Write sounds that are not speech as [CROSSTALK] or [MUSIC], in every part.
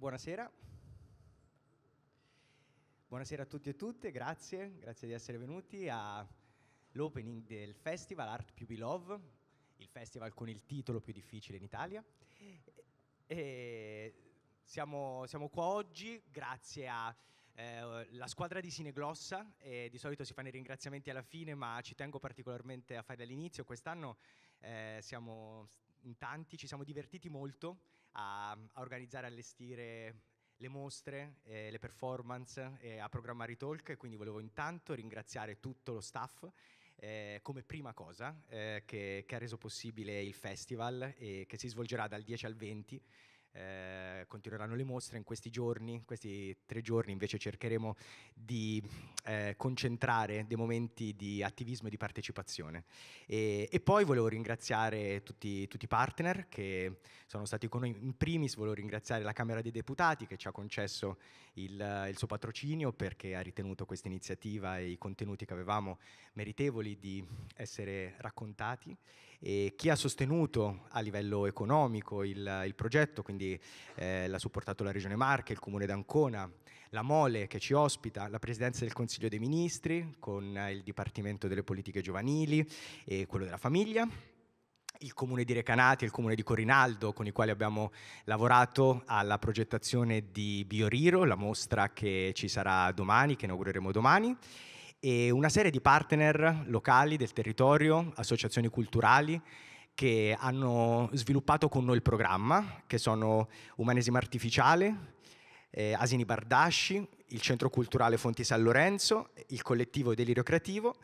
buonasera. Buonasera a tutti e tutte, grazie, grazie di essere venuti all'opening del festival Art Più Love, il festival con il titolo più difficile in Italia. Siamo, siamo, qua oggi grazie alla eh, squadra di Cineglossa, eh, di solito si fanno i ringraziamenti alla fine, ma ci tengo particolarmente a fare all'inizio. Quest'anno eh, siamo in tanti, ci siamo divertiti molto a, a organizzare e allestire le mostre, eh, le performance, eh, a programmare i talk, quindi volevo intanto ringraziare tutto lo staff eh, come prima cosa eh, che, che ha reso possibile il festival e che si svolgerà dal 10 al 20 eh, continueranno le mostre in questi giorni, in questi tre giorni invece cercheremo di eh, concentrare dei momenti di attivismo e di partecipazione. E, e poi volevo ringraziare tutti, tutti, i partner che sono stati con noi, in primis volevo ringraziare la Camera dei Deputati che ci ha concesso il, il suo patrocinio perché ha ritenuto questa iniziativa e i contenuti che avevamo meritevoli di essere raccontati e chi ha sostenuto a livello economico il, il progetto, quindi eh, l'ha supportato la Regione Marche, il Comune d'Ancona, la Mole che ci ospita, la Presidenza del Consiglio dei Ministri con eh, il Dipartimento delle Politiche Giovanili e quello della Famiglia il comune di Recanati e il comune di Corinaldo con i quali abbiamo lavorato alla progettazione di Bioriro, la mostra che ci sarà domani, che inaugureremo domani e una serie di partner locali del territorio, associazioni culturali che hanno sviluppato con noi il programma, che sono Umanesimo Artificiale, eh, Asini Bardasci, il Centro Culturale Fonti San Lorenzo, il collettivo Delirio Creativo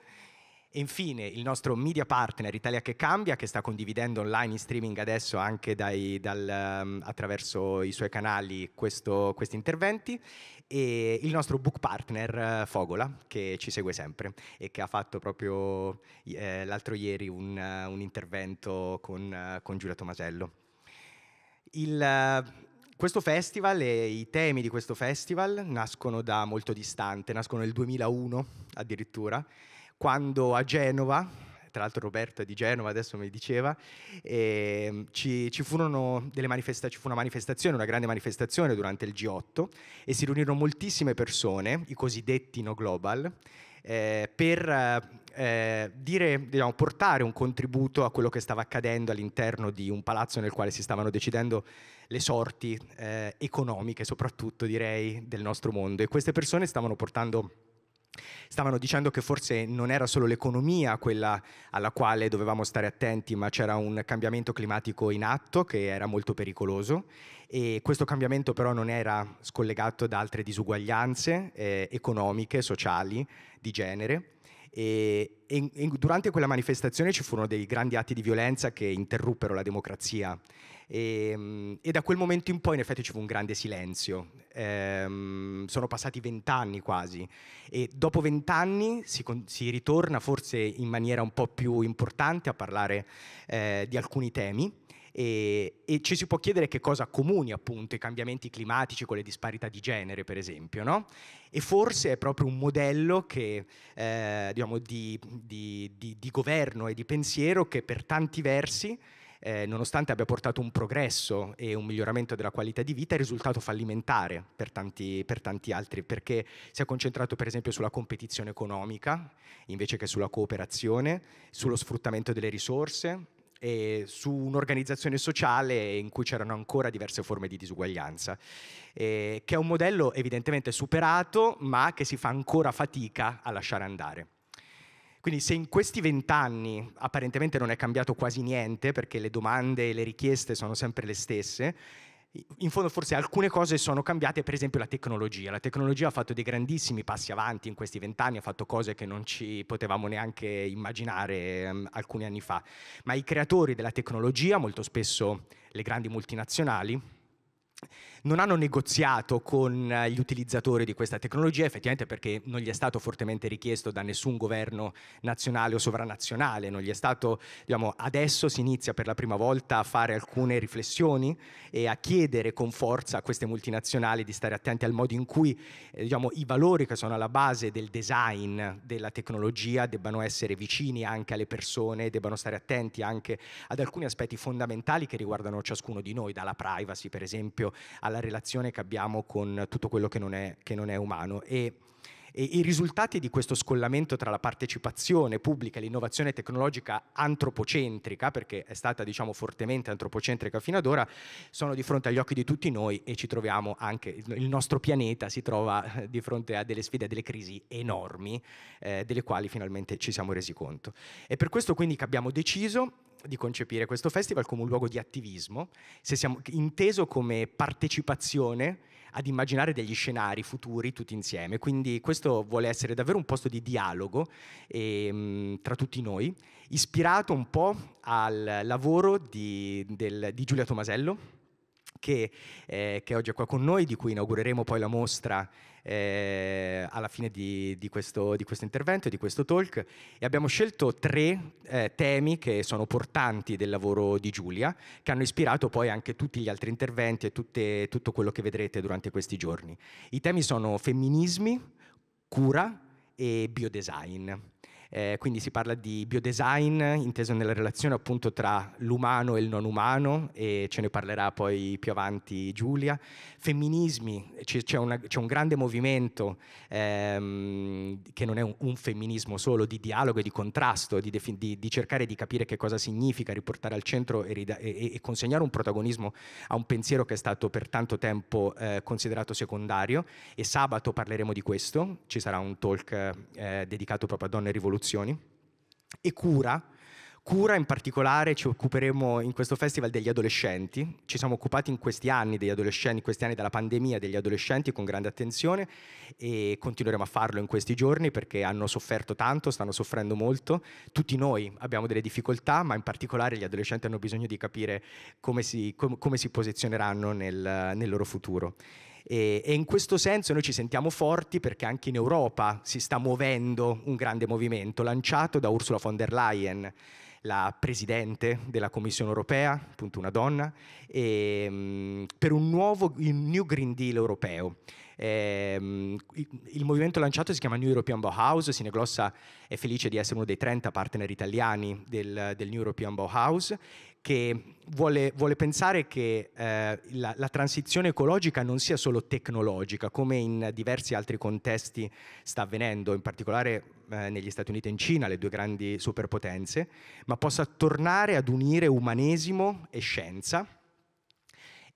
e infine il nostro media partner Italia che cambia, che sta condividendo online in streaming adesso anche dai, dal, ehm, attraverso i suoi canali questo, questi interventi, e il nostro book partner eh, Fogola, che ci segue sempre e che ha fatto proprio eh, l'altro ieri un, eh, un intervento con, eh, con, Giulia Tomasello. Il, questo festival e i temi di questo festival nascono da molto distante, nascono nel 2001 addirittura quando a Genova, tra l'altro Roberto è di Genova, adesso mi diceva, eh, ci, ci, manifesta- ci, fu una manifestazione, una grande manifestazione durante il G8 e si riunirono moltissime persone, i cosiddetti no global, eh, per eh, dire, diciamo, portare un contributo a quello che stava accadendo all'interno di un palazzo nel quale si stavano decidendo le sorti eh, economiche, soprattutto direi, del nostro mondo. E queste persone stavano portando Stavano dicendo che forse non era solo l'economia quella alla quale dovevamo stare attenti, ma c'era un cambiamento climatico in atto che era molto pericoloso e questo cambiamento però non era scollegato da altre disuguaglianze eh, economiche, sociali, di genere. E, e, e durante quella manifestazione ci furono dei grandi atti di violenza che interruppero la democrazia e, ehm, e, da quel momento in poi in effetti ci fu un grande silenzio. Ehm, sono passati vent'anni quasi e dopo vent'anni si, si, ritorna forse in maniera un po' più importante a parlare eh, di alcuni temi. E, e, ci si può chiedere che cosa comuni appunto i cambiamenti climatici con le disparità di genere, per esempio, no? E forse è proprio un modello che, eh, diciamo, di, di, di, di governo e di pensiero che per tanti versi eh, nonostante abbia portato un progresso e un miglioramento della qualità di vita, è risultato fallimentare per tanti, per tanti altri, perché si è concentrato per esempio sulla competizione economica invece che sulla cooperazione, sullo sfruttamento delle risorse, e su un'organizzazione sociale in cui c'erano ancora diverse forme di disuguaglianza, eh, che è un modello evidentemente superato, ma che si fa ancora fatica a lasciare andare. Quindi se in questi vent'anni apparentemente non è cambiato quasi niente, perché le domande e le richieste sono sempre le stesse, in fondo forse alcune cose sono cambiate, per esempio la tecnologia. La tecnologia ha fatto dei grandissimi passi avanti in questi vent'anni, ha fatto cose che non ci potevamo neanche immaginare um, alcuni anni fa, ma i creatori della tecnologia, molto spesso le grandi multinazionali, non hanno negoziato con eh, gli utilizzatori di questa tecnologia, effettivamente perché non gli è stato fortemente richiesto da nessun governo nazionale o sovranazionale, non gli è stato, diciamo, adesso si inizia per la prima volta a fare alcune riflessioni e a chiedere con forza a queste multinazionali di stare attenti al modo in cui eh, diciamo, i valori che sono alla base del design della tecnologia debbano essere vicini anche alle persone, debbano stare attenti anche ad alcuni aspetti fondamentali che riguardano ciascuno di noi, dalla privacy per esempio alla alla relazione che abbiamo con tutto quello che non è, che non è umano. E e i risultati di questo scollamento tra la partecipazione pubblica e l'innovazione tecnologica antropocentrica, perché è stata diciamo fortemente antropocentrica fino ad ora, sono di fronte agli occhi di tutti noi e ci troviamo anche, il nostro pianeta si trova eh, di fronte a delle sfide, a delle crisi enormi, eh, delle quali finalmente ci siamo resi conto. È per questo quindi che abbiamo deciso di concepire questo festival come un luogo di attivismo, siamo, inteso come partecipazione ad immaginare degli scenari futuri tutti insieme. Quindi questo vuole essere davvero un posto di dialogo e, ehm, mh, tra tutti noi, ispirato un po' al lavoro di, del, di Giulia Tomasello, che, eh, che oggi è qua con noi, di cui inaugureremo poi la mostra eh, alla fine di, di, questo, di, questo, intervento, di questo talk, e abbiamo scelto tre eh, temi che sono portanti del lavoro di Giulia, che hanno ispirato poi anche tutti gli altri interventi e tutte, tutto quello che vedrete durante questi giorni. I temi sono femminismi, cura e biodesign. Eh, quindi si parla di biodesign, inteso nella relazione appunto tra l'umano e il non umano, e ce ne parlerà poi più avanti Giulia. Femminismi, c'è, una, c'è un grande movimento ehm, che non è un, un, femminismo solo di dialogo e di contrasto, di, defin- di, di, cercare di capire che cosa significa riportare al centro e, rida- e, e, consegnare un protagonismo a un pensiero che è stato per tanto tempo eh, considerato secondario. E sabato parleremo di questo, ci sarà un talk eh, dedicato proprio a donne rivoluzionarie rivoluzioni e cura cura in particolare ci occuperemo in questo festival degli adolescenti, ci siamo occupati in questi anni degli adolescenti, in questi anni della pandemia degli adolescenti con grande attenzione e continueremo a farlo in questi giorni perché hanno sofferto tanto, stanno soffrendo molto, tutti noi abbiamo delle difficoltà ma in particolare gli adolescenti hanno bisogno di capire come si, com, come si posizioneranno nel, nel loro futuro. E, e in questo senso noi ci sentiamo forti perché anche in Europa si sta muovendo un grande movimento lanciato da Ursula von der Leyen la presidente della Commissione europea, appunto una donna, e, ehm, per un nuovo un New Green Deal europeo. Ehm, il, il, movimento lanciato si chiama New European Bauhaus, Sineglossa è felice di essere uno dei 30 partner italiani del, del New European Bauhaus che vuole, vuole pensare che eh, la, la, transizione ecologica non sia solo tecnologica, come in diversi altri contesti sta avvenendo, in particolare eh, negli Stati Uniti e in Cina, le due grandi superpotenze, ma possa tornare ad unire umanesimo e scienza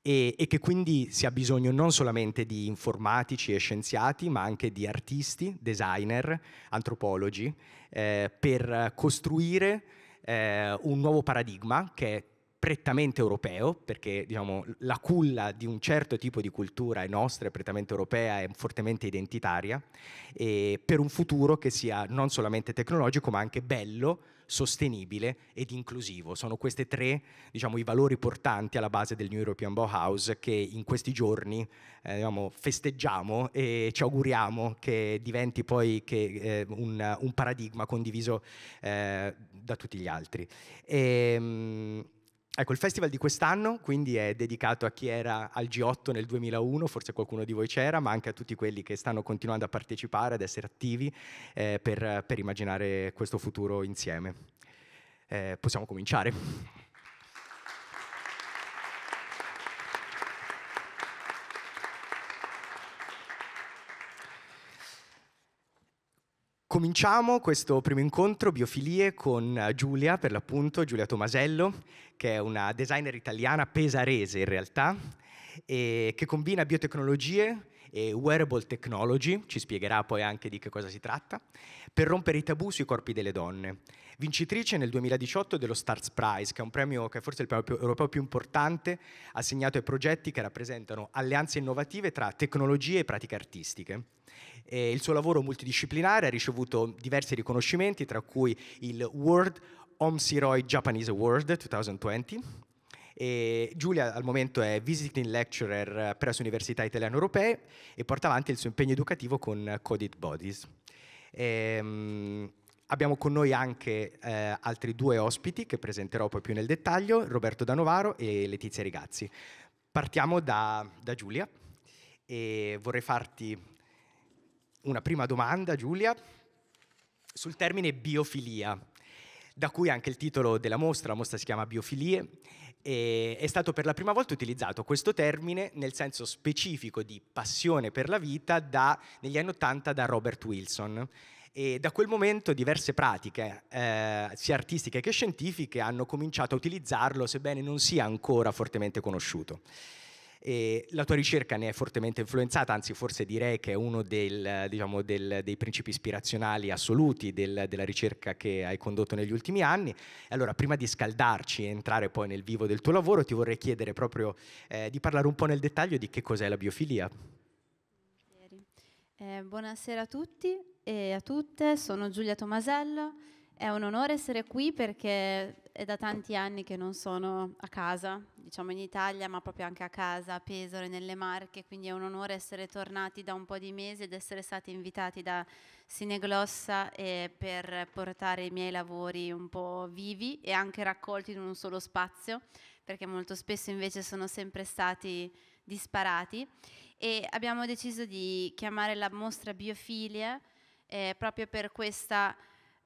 e, e, che quindi si ha bisogno non solamente di informatici e scienziati, ma anche di artisti, designer, antropologi, eh, per costruire eh, un nuovo paradigma che è prettamente europeo, perché diciamo, la culla di un certo tipo di cultura è nostra, è prettamente europea, è fortemente identitaria, e per un futuro che sia non solamente tecnologico ma anche bello, sostenibile ed inclusivo. Sono questi tre diciamo, i valori portanti alla base del New European Bauhaus che in questi giorni eh, diciamo, festeggiamo e ci auguriamo che diventi poi che, eh, un, un, paradigma condiviso eh, da tutti gli altri. E, ehm, Ecco, il festival di quest'anno quindi è dedicato a chi era al G8 nel 2001, forse qualcuno di voi c'era, ma anche a tutti quelli che stanno continuando a partecipare, ad essere attivi eh, per, per, immaginare questo futuro insieme. Eh, possiamo cominciare. Cominciamo questo primo incontro biofilie con eh, Giulia, per l'appunto, Giulia Tomasello, che è una designer italiana pesarese in realtà, e che combina biotecnologie e wearable technology, ci spiegherà poi anche di che cosa si tratta, per rompere i tabù sui corpi delle donne. Vincitrice nel 2018 dello Starts Prize, che è un premio che è forse il premio europeo più importante, assegnato ai progetti che rappresentano alleanze innovative tra tecnologie e pratiche artistiche. Eh, il suo lavoro multidisciplinare ha ricevuto diversi riconoscimenti, tra cui il World Omsiroi Japanese Award 2020. E Giulia al momento è visiting lecturer presso università italiane europee e porta avanti il suo impegno educativo con Coded Bodies. Ehm, Abbiamo con noi anche eh, altri due ospiti che presenterò poi più nel dettaglio, Roberto Danovaro e Letizia Rigazzi. Partiamo da, da Giulia e vorrei farti una prima domanda, Giulia, sul termine biofilia, da cui anche il titolo della mostra, la mostra si chiama Biofilie, è stato per la prima volta utilizzato questo termine nel senso specifico di passione per la vita da, negli anni Ottanta da Robert Wilson. E da quel momento diverse pratiche, eh, sia artistiche che scientifiche, hanno cominciato a utilizzarlo, sebbene non sia ancora fortemente conosciuto. E la tua ricerca ne è fortemente influenzata, anzi forse direi che è uno del, diciamo, del, dei principi ispirazionali assoluti del, della ricerca che hai condotto negli ultimi anni. Allora, prima di scaldarci e entrare poi nel vivo del tuo lavoro, ti vorrei chiedere proprio eh, di parlare un po' nel dettaglio di che cos'è la biofilia. Eh, buonasera a tutti e a tutte, sono Giulia Tomasello è un onore essere qui perché è da tanti anni che non sono a casa, diciamo in Italia, ma proprio anche a casa, a Pesaro e nelle Marche, quindi è un onore essere tornati da un po' di mesi ed essere stati invitati da Sineglossa eh, per portare i miei lavori un po' vivi e anche raccolti in un solo spazio, perché molto spesso invece sono sempre stati disparati e abbiamo deciso di chiamare la mostra Biofilia eh, proprio per questa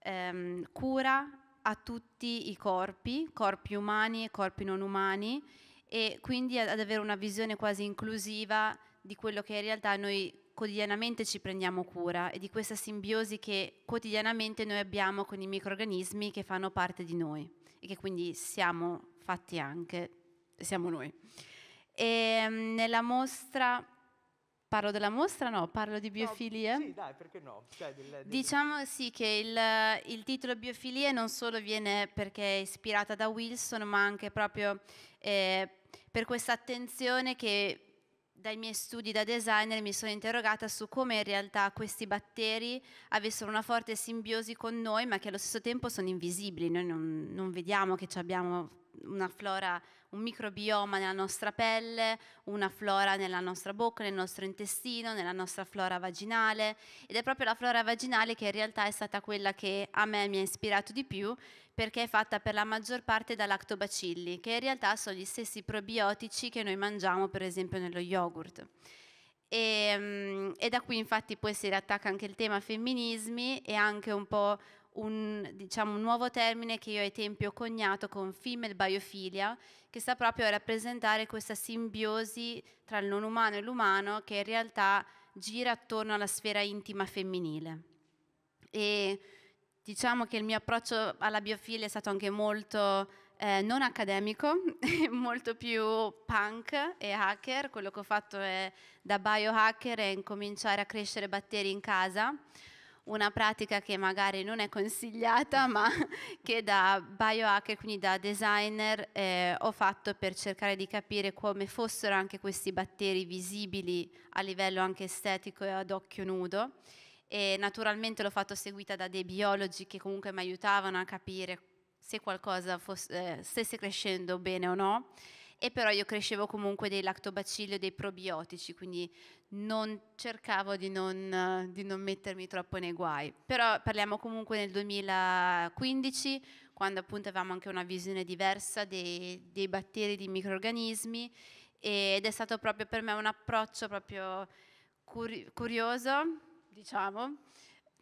ehm, cura a tutti i corpi, corpi umani e corpi non umani, e quindi ad avere una visione quasi inclusiva di quello che in realtà noi quotidianamente ci prendiamo cura e di questa simbiosi che quotidianamente noi abbiamo con i microrganismi che fanno parte di noi e che quindi siamo fatti anche, siamo noi. E ehm, nella mostra Parlo della mostra? No, parlo di biofilie? No, sì, dai, perché no? Cioè, del, del... Diciamo sì che il, il, titolo biofilie non solo viene perché è ispirata da Wilson, ma anche proprio eh, per questa attenzione che dai miei studi da designer mi sono interrogata su come in realtà questi batteri avessero una forte simbiosi con noi, ma che allo stesso tempo sono invisibili, noi non, non vediamo che ci abbiamo una flora, un microbioma nella nostra pelle, una flora nella nostra bocca, nel nostro intestino, nella nostra flora vaginale ed è proprio la flora vaginale che in realtà è stata quella che a me mi ha ispirato di più perché è fatta per la maggior parte da lactobacilli, che in realtà sono gli stessi probiotici che noi mangiamo per esempio nello yogurt. E, ehm, e, da qui infatti poi si riattacca anche il tema femminismi e anche un po' un, diciamo, un nuovo termine che io ai tempi ho coniato con female biofilia, che sta proprio a rappresentare questa simbiosi tra il non umano e l'umano che in realtà gira attorno alla sfera intima femminile. E diciamo che il mio approccio alla biofilia è stato anche molto eh, non accademico, [LAUGHS] molto più punk e hacker. Quello che ho fatto è, da biohacker e incominciare a crescere batteri in casa una pratica che magari non è consigliata, [LAUGHS] ma che da biohacker, quindi da designer, eh, ho fatto per cercare di capire come fossero anche questi batteri visibili a livello anche estetico e ad occhio nudo. E naturalmente l'ho fatto seguita da dei biologi che comunque mi aiutavano a capire se qualcosa fosse, eh, stesse crescendo bene o no e però io crescevo comunque dei lactobacilli o dei probiotici, quindi non cercavo di non, eh, di non, mettermi troppo nei guai, però parliamo comunque nel 2015, quando appunto avevamo anche una visione diversa dei, dei batteri, dei microorganismi ed è stato proprio per me un approccio proprio curi curioso, diciamo,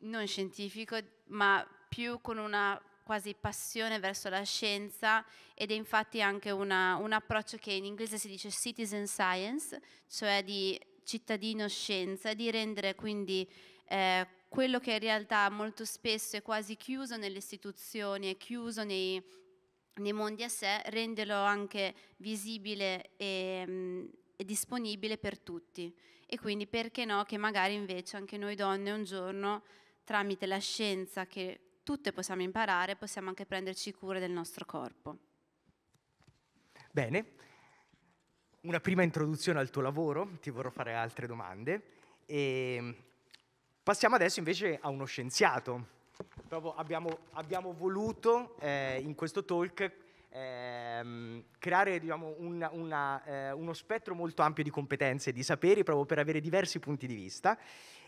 non scientifico, ma più con una quasi passione verso la scienza ed è infatti anche una, un approccio che in inglese si dice citizen science, cioè di cittadino scienza e di rendere quindi eh, quello che in realtà molto spesso è quasi chiuso nelle istituzioni, è chiuso nei, nei mondi a sé, renderlo anche visibile e, mh, mm, e disponibile per tutti. E quindi perché no che magari invece anche noi donne un giorno tramite la scienza che tutte possiamo imparare, possiamo anche prenderci cura del nostro corpo. Bene, una prima introduzione al tuo lavoro, ti vorrò fare altre domande. E ehm, passiamo adesso invece a uno scienziato. Abbiamo, abbiamo, voluto eh, in questo talk ehm, creare diciamo, una, una, eh, uno spettro molto ampio di competenze e di saperi proprio per avere diversi punti di vista.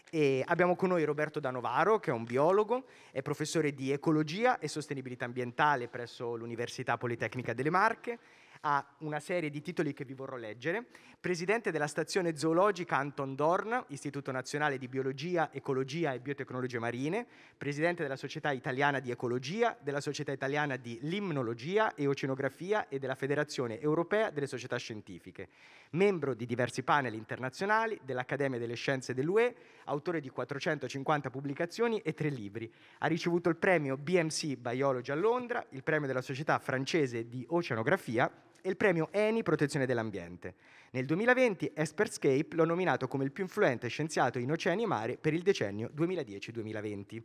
E abbiamo con noi Roberto Danovaro, che è un biologo, è professore di ecologia e sostenibilità ambientale presso l'Università Politecnica delle Marche a una serie di titoli che vi vorrò leggere, presidente della stazione zoologica Anton Dorn, Istituto Nazionale di Biologia, Ecologia e Biotecnologie Marine, presidente della Società Italiana di Ecologia, della Società Italiana di Limnologia e Oceanografia e della Federazione Europea delle Società Scientifiche, membro di diversi panel internazionali dell'Accademia delle Scienze dell'UE, autore di 450 pubblicazioni e tre libri. Ha ricevuto il premio BMC Biology a Londra, il premio della Società francese di oceanografia e il premio ENI Protezione dell'Ambiente. Nel 2020 Esperscape l'ho nominato come il più influente scienziato in oceani e mare per il decennio 2010-2020.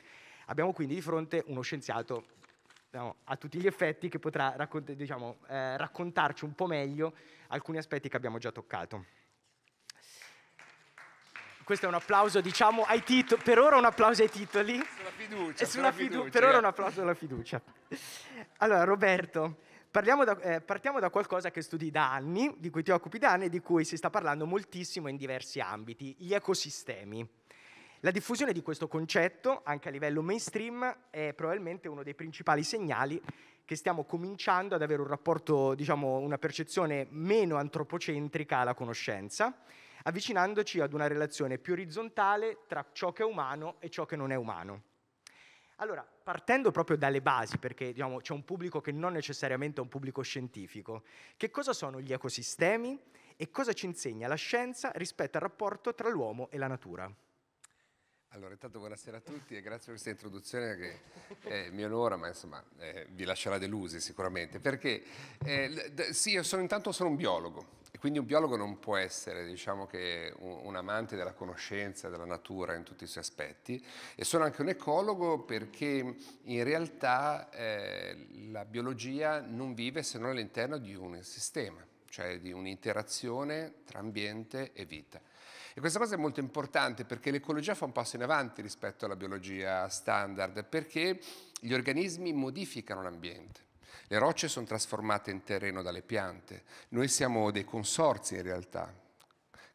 Abbiamo quindi di fronte uno scienziato diciamo, a tutti gli effetti che potrà raccont- diciamo, eh, raccontarci un po' meglio alcuni aspetti che abbiamo già toccato questo è un applauso diciamo ai titoli, per ora un applauso ai titoli. Sulla fiducia. Eh, sulla fidu- fiducia. Per ora un applauso alla fiducia. Allora Roberto, da, eh, partiamo da qualcosa che studi da anni, di cui ti occupi da anni e di cui si sta parlando moltissimo in diversi ambiti, gli ecosistemi. La diffusione di questo concetto, anche a livello mainstream, è probabilmente uno dei principali segnali che stiamo cominciando ad avere un rapporto, diciamo, una percezione meno antropocentrica alla conoscenza avvicinandoci ad una relazione più orizzontale tra ciò che è umano e ciò che non è umano. Allora, partendo proprio dalle basi, perché diciamo, c'è un pubblico che non necessariamente è un pubblico scientifico, che cosa sono gli ecosistemi e cosa ci insegna la scienza rispetto al rapporto tra l'uomo e la natura? Allora, intanto buonasera a tutti e grazie per questa introduzione che eh, mi onora, ma insomma eh, vi lascerà delusi sicuramente, perché eh, d- sì, io sono, intanto sono un biologo, quindi un biologo non può essere diciamo, un, un, amante della conoscenza, della natura in tutti i suoi aspetti e sono anche un ecologo perché in realtà eh, la biologia non vive se non all'interno di un sistema, cioè di un'interazione tra ambiente e vita. E questa cosa è molto importante perché l'ecologia fa un passo in avanti rispetto alla biologia standard, perché gli organismi modificano l'ambiente le rocce sono trasformate in terreno dalle piante. Noi siamo dei consorzi in realtà,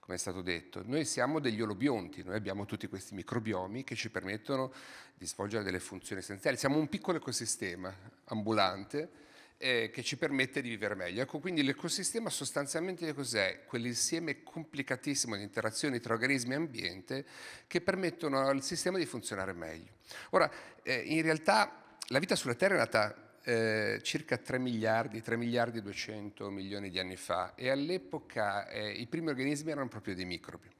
come è stato detto. Noi siamo degli olobionti, noi abbiamo tutti questi microbiomi che ci permettono di svolgere delle funzioni essenziali. Siamo un piccolo ecosistema ambulante eh, che ci permette di vivere meglio. Ecco, quindi l'ecosistema sostanzialmente cos'è? Quell'insieme complicatissimo di interazioni tra organismi e ambiente che permettono al sistema di funzionare meglio. Ora, eh, in realtà la vita sulla Terra è nata eh, circa 3 miliardi, 3 miliardi e 200 milioni di anni fa e all'epoca eh, i primi organismi erano proprio dei microbi.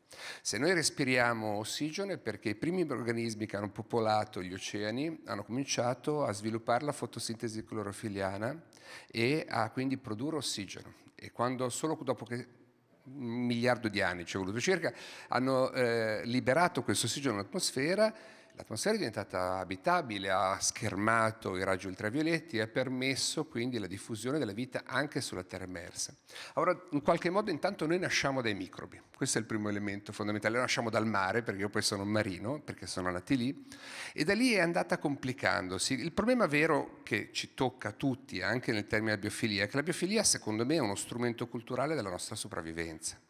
Se noi respiriamo ossigeno è perché i primi organismi che hanno popolato gli oceani hanno cominciato a sviluppare la fotosintesi clorofiliana e a quindi produrre ossigeno. E quando, solo dopo che un miliardo di anni ci è voluto circa, hanno eh, liberato questo ossigeno all'atmosfera L'atmosfera è diventata abitabile, ha schermato i raggi ultravioletti e ha permesso quindi la diffusione della vita anche sulla Terra immersa. Ora, in qualche modo, intanto noi nasciamo dai microbi, questo è il primo elemento fondamentale. Noi nasciamo dal mare, perché io poi sono marino, perché sono nati lì, e da lì è andata complicandosi. Il problema vero che ci tocca a tutti, anche nel termine biofilia, è che la biofilia, secondo me, è uno strumento culturale della nostra sopravvivenza.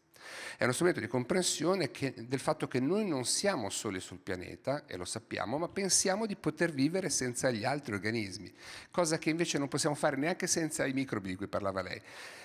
È uno strumento di comprensione che, del fatto che noi non siamo soli sul pianeta, e lo sappiamo, ma pensiamo di poter vivere senza gli altri organismi, cosa che invece non possiamo fare neanche senza i microbi di cui parlava lei.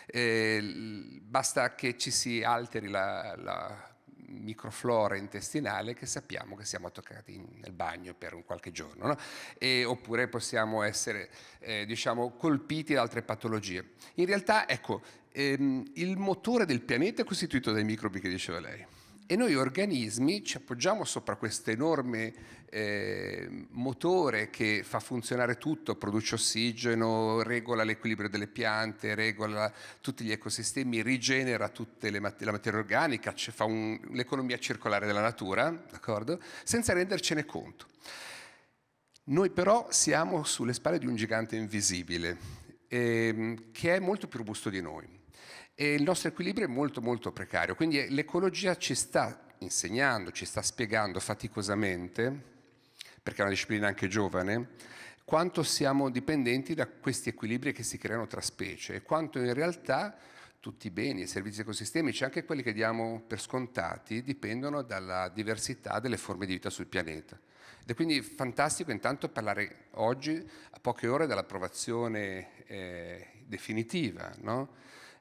Eh, basta che ci si alteri la, la microflora intestinale che sappiamo che siamo toccati in, nel bagno per un qualche giorno, no? e, oppure possiamo essere eh, diciamo, colpiti da altre patologie. In realtà, ecco, ehm, il motore del pianeta è costituito dai microbi che diceva lei. E noi organismi ci appoggiamo sopra questo enorme eh, motore che fa funzionare tutto, produce ossigeno, regola l'equilibrio delle piante, regola tutti gli ecosistemi, rigenera mat- la materia organica, fa un, l'economia circolare della natura, d'accordo? senza rendercene conto. Noi però siamo sulle spalle di un gigante invisibile, ehm, che è molto più robusto di noi e il nostro equilibrio è molto molto precario. Quindi l'ecologia ci sta insegnando, ci sta spiegando faticosamente, perché è una disciplina anche giovane, quanto siamo dipendenti da questi equilibri che si creano tra specie e quanto in realtà tutti i beni, i servizi ecosistemici, anche quelli che diamo per scontati, dipendono dalla diversità delle forme di vita sul pianeta. Ed è quindi fantastico intanto parlare oggi, a poche ore dall'approvazione eh, definitiva, no?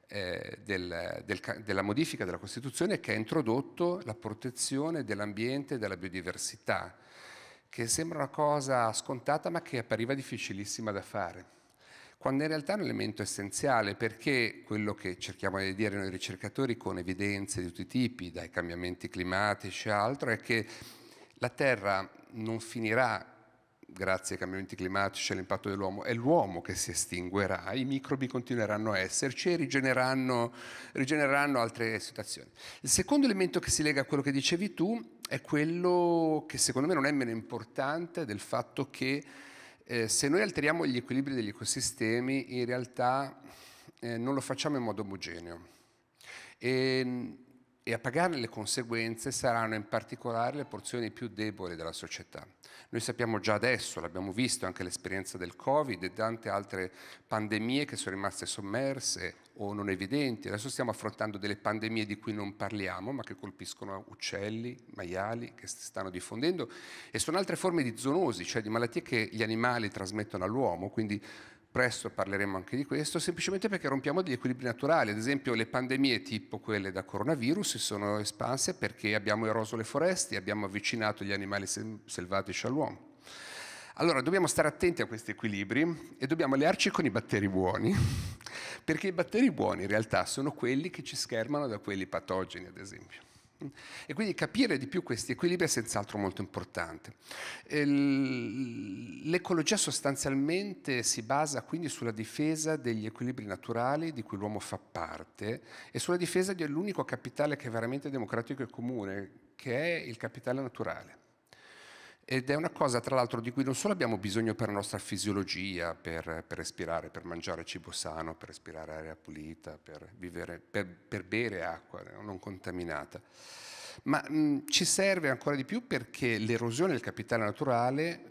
eh, del, del, della modifica della Costituzione che ha introdotto la protezione dell'ambiente e della biodiversità, che sembra una cosa scontata ma che appariva difficilissima da fare, quando in realtà è un elemento essenziale perché quello che cerchiamo di dire noi ricercatori con evidenze di tutti i tipi, dai cambiamenti climatici a altro, è che la Terra non finirà grazie ai cambiamenti climatici e all'impatto dell'uomo, è l'uomo che si estinguerà, i microbi continueranno a esserci e rigenereranno, rigenereranno altre situazioni. Il secondo elemento che si lega a quello che dicevi tu è quello che secondo me non è meno importante del fatto che eh, se noi alteriamo gli equilibri degli ecosistemi in realtà eh, non lo facciamo in modo omogeneo. E e a pagarne le conseguenze saranno in particolare le porzioni più deboli della società. Noi sappiamo già adesso, l'abbiamo visto anche l'esperienza del Covid e tante altre pandemie che sono rimaste sommerse o non evidenti. Adesso stiamo affrontando delle pandemie di cui non parliamo, ma che colpiscono uccelli, maiali, che si stanno diffondendo e sono altre forme di zoonosi, cioè di malattie che gli animali trasmettono all'uomo, quindi presto parleremo anche di questo, semplicemente perché rompiamo degli equilibri naturali. Ad esempio le pandemie tipo quelle da coronavirus si sono espanse perché abbiamo eroso le foreste, abbiamo avvicinato gli animali selvatici all'uomo. Allora dobbiamo stare attenti a questi equilibri e dobbiamo allearci con i batteri buoni, [LAUGHS] perché i batteri buoni in realtà sono quelli che ci schermano da quelli patogeni, ad esempio. E quindi capire di più questi equilibri è senz'altro molto importante. L'ecologia sostanzialmente si basa quindi sulla difesa degli equilibri naturali di cui l'uomo fa parte e sulla difesa dell'unico capitale che è veramente democratico e comune, che è il capitale naturale ed è una cosa tra l'altro di cui non solo abbiamo bisogno per la nostra fisiologia, per, per respirare, per mangiare cibo sano, per respirare aria pulita, per, vivere, per, per bere acqua eh, non contaminata, ma mh, mm, ci serve ancora di più perché l'erosione del capitale naturale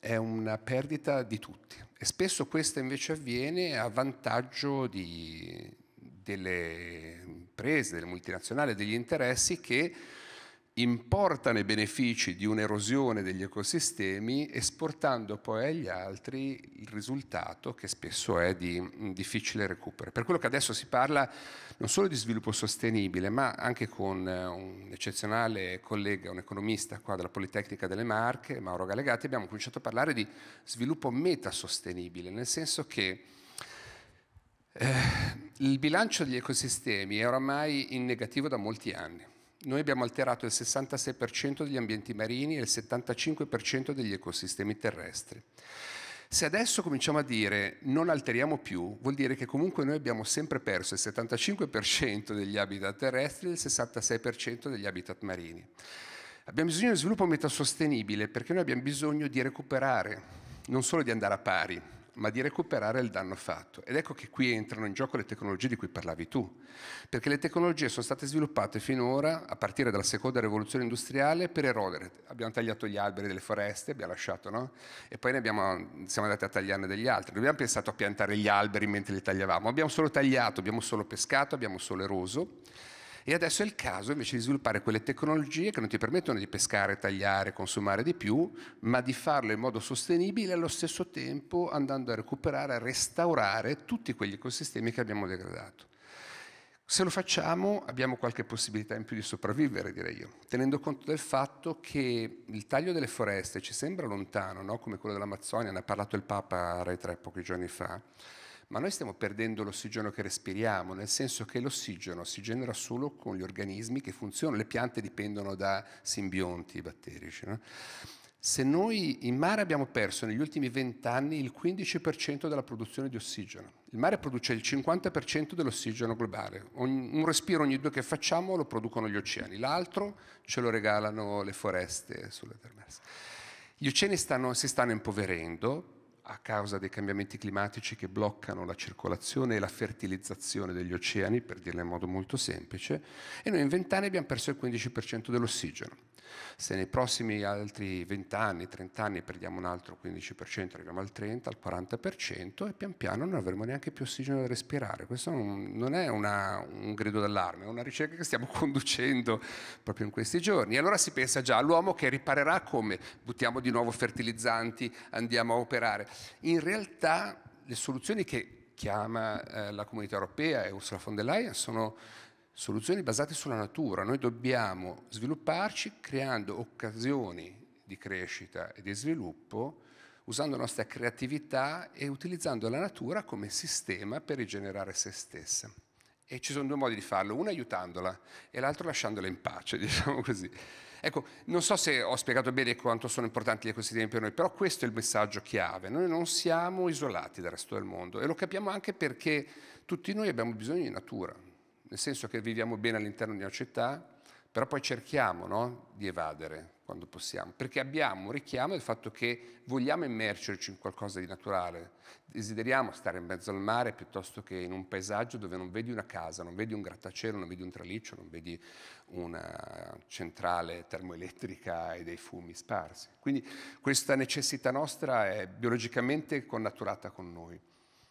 è una perdita di tutti e spesso questa invece avviene a vantaggio di, delle imprese, delle multinazionali, degli interessi che importano i benefici di un'erosione degli ecosistemi esportando poi agli altri il risultato che spesso è di difficile recupero. Per quello che adesso si parla non solo di sviluppo sostenibile, ma anche con eh, un eccezionale collega, un economista qua della Politecnica delle Marche, Mauro Galegati, abbiamo cominciato a parlare di sviluppo metasostenibile, nel senso che eh, il bilancio degli ecosistemi è oramai in negativo da molti anni noi abbiamo alterato il 66% degli ambienti marini e il 75% degli ecosistemi terrestri. Se adesso cominciamo a dire non alteriamo più, vuol dire che comunque noi abbiamo sempre perso il 75% degli habitat terrestri e il 66% degli habitat marini. Abbiamo bisogno di sviluppo metasostenibile perché noi abbiamo bisogno di recuperare, non solo di andare a pari, ma di recuperare il danno fatto. Ed ecco che qui entrano in gioco le tecnologie di cui parlavi tu, perché le tecnologie sono state sviluppate finora, a partire dalla seconda rivoluzione industriale, per erodere. Abbiamo tagliato gli alberi delle foreste, abbiamo lasciato, no? E poi ne abbiamo, siamo andati a tagliarne degli altri. Non abbiamo pensato a piantare gli alberi mentre li tagliavamo, abbiamo solo tagliato, abbiamo solo pescato, abbiamo solo eroso e adesso è il caso invece di sviluppare quelle tecnologie che non ti permettono di pescare, tagliare, consumare di più, ma di farlo in modo sostenibile allo stesso tempo andando a recuperare, a restaurare tutti quegli ecosistemi che abbiamo degradato. Se lo facciamo abbiamo qualche possibilità in più di sopravvivere, direi io, tenendo conto del fatto che il taglio delle foreste ci sembra lontano, no? come quello dell'Amazzonia, ne ha parlato il Papa a Rai 3 pochi giorni fa, ma noi stiamo perdendo l'ossigeno che respiriamo, nel senso che l'ossigeno si genera solo con gli organismi che funzionano, le piante dipendono da simbionti batterici. No? Se noi in mare abbiamo perso negli ultimi vent'anni il 15% della produzione di ossigeno, il mare produce il 50% dell'ossigeno globale, un respiro ogni due che facciamo lo producono gli oceani, l'altro ce lo regalano le foreste sulle terre. Gli oceani stanno, si stanno impoverendo a causa dei cambiamenti climatici che bloccano la circolazione e la fertilizzazione degli oceani, per dirla in modo molto semplice, e noi in vent'anni abbiamo perso il 15% dell'ossigeno. Se nei prossimi altri 20 anni, 30 anni perdiamo un altro 15%, arriviamo al 30, al 40% e pian piano non avremo neanche più ossigeno da respirare. Questo non, è una, un grido d'allarme, è una ricerca che stiamo [LAUGHS] conducendo proprio in questi giorni. E allora si pensa già all'uomo che riparerà come buttiamo di nuovo fertilizzanti, andiamo a operare. In realtà le soluzioni che chiama eh, la comunità europea e Ursula von der Leyen sono soluzioni basate sulla natura. Noi dobbiamo svilupparci creando occasioni di crescita e di sviluppo, usando la nostra creatività e utilizzando la natura come sistema per rigenerare se stessa. E ci sono due modi di farlo, uno aiutandola e l'altro lasciandola in pace, [LAUGHS] diciamo così. Ecco, non so se ho spiegato bene quanto sono importanti gli ecosistemi per noi, però questo è il messaggio chiave. Noi non siamo isolati dal resto del mondo e lo capiamo anche perché tutti noi abbiamo bisogno di natura nel senso che viviamo bene all'interno di una città, però poi cerchiamo no, di evadere quando possiamo, perché abbiamo un richiamo del fatto che vogliamo immergerci in qualcosa di naturale, desideriamo stare in mezzo al mare piuttosto che in un paesaggio dove non vedi una casa, non vedi un grattacielo, non vedi un traliccio, non vedi una centrale termoelettrica e dei fumi sparsi. Quindi questa necessità nostra è biologicamente connaturata con noi.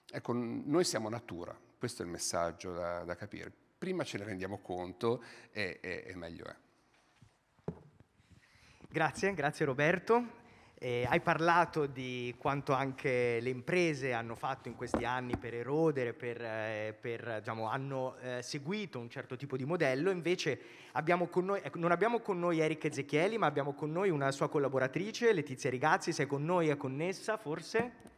Ecco, noi siamo natura, questo è il messaggio da, da capire prima ce ne rendiamo conto e, e, e meglio è. Grazie, grazie Roberto. Eh, hai parlato di quanto anche le imprese hanno fatto in questi anni per erodere, per, eh, per, diciamo, hanno eh, seguito un certo tipo di modello, invece abbiamo noi, ecco, non abbiamo con noi Eric Ezechieli, ma abbiamo con noi una sua collaboratrice, Letizia Rigazzi, sei con noi, è connessa forse?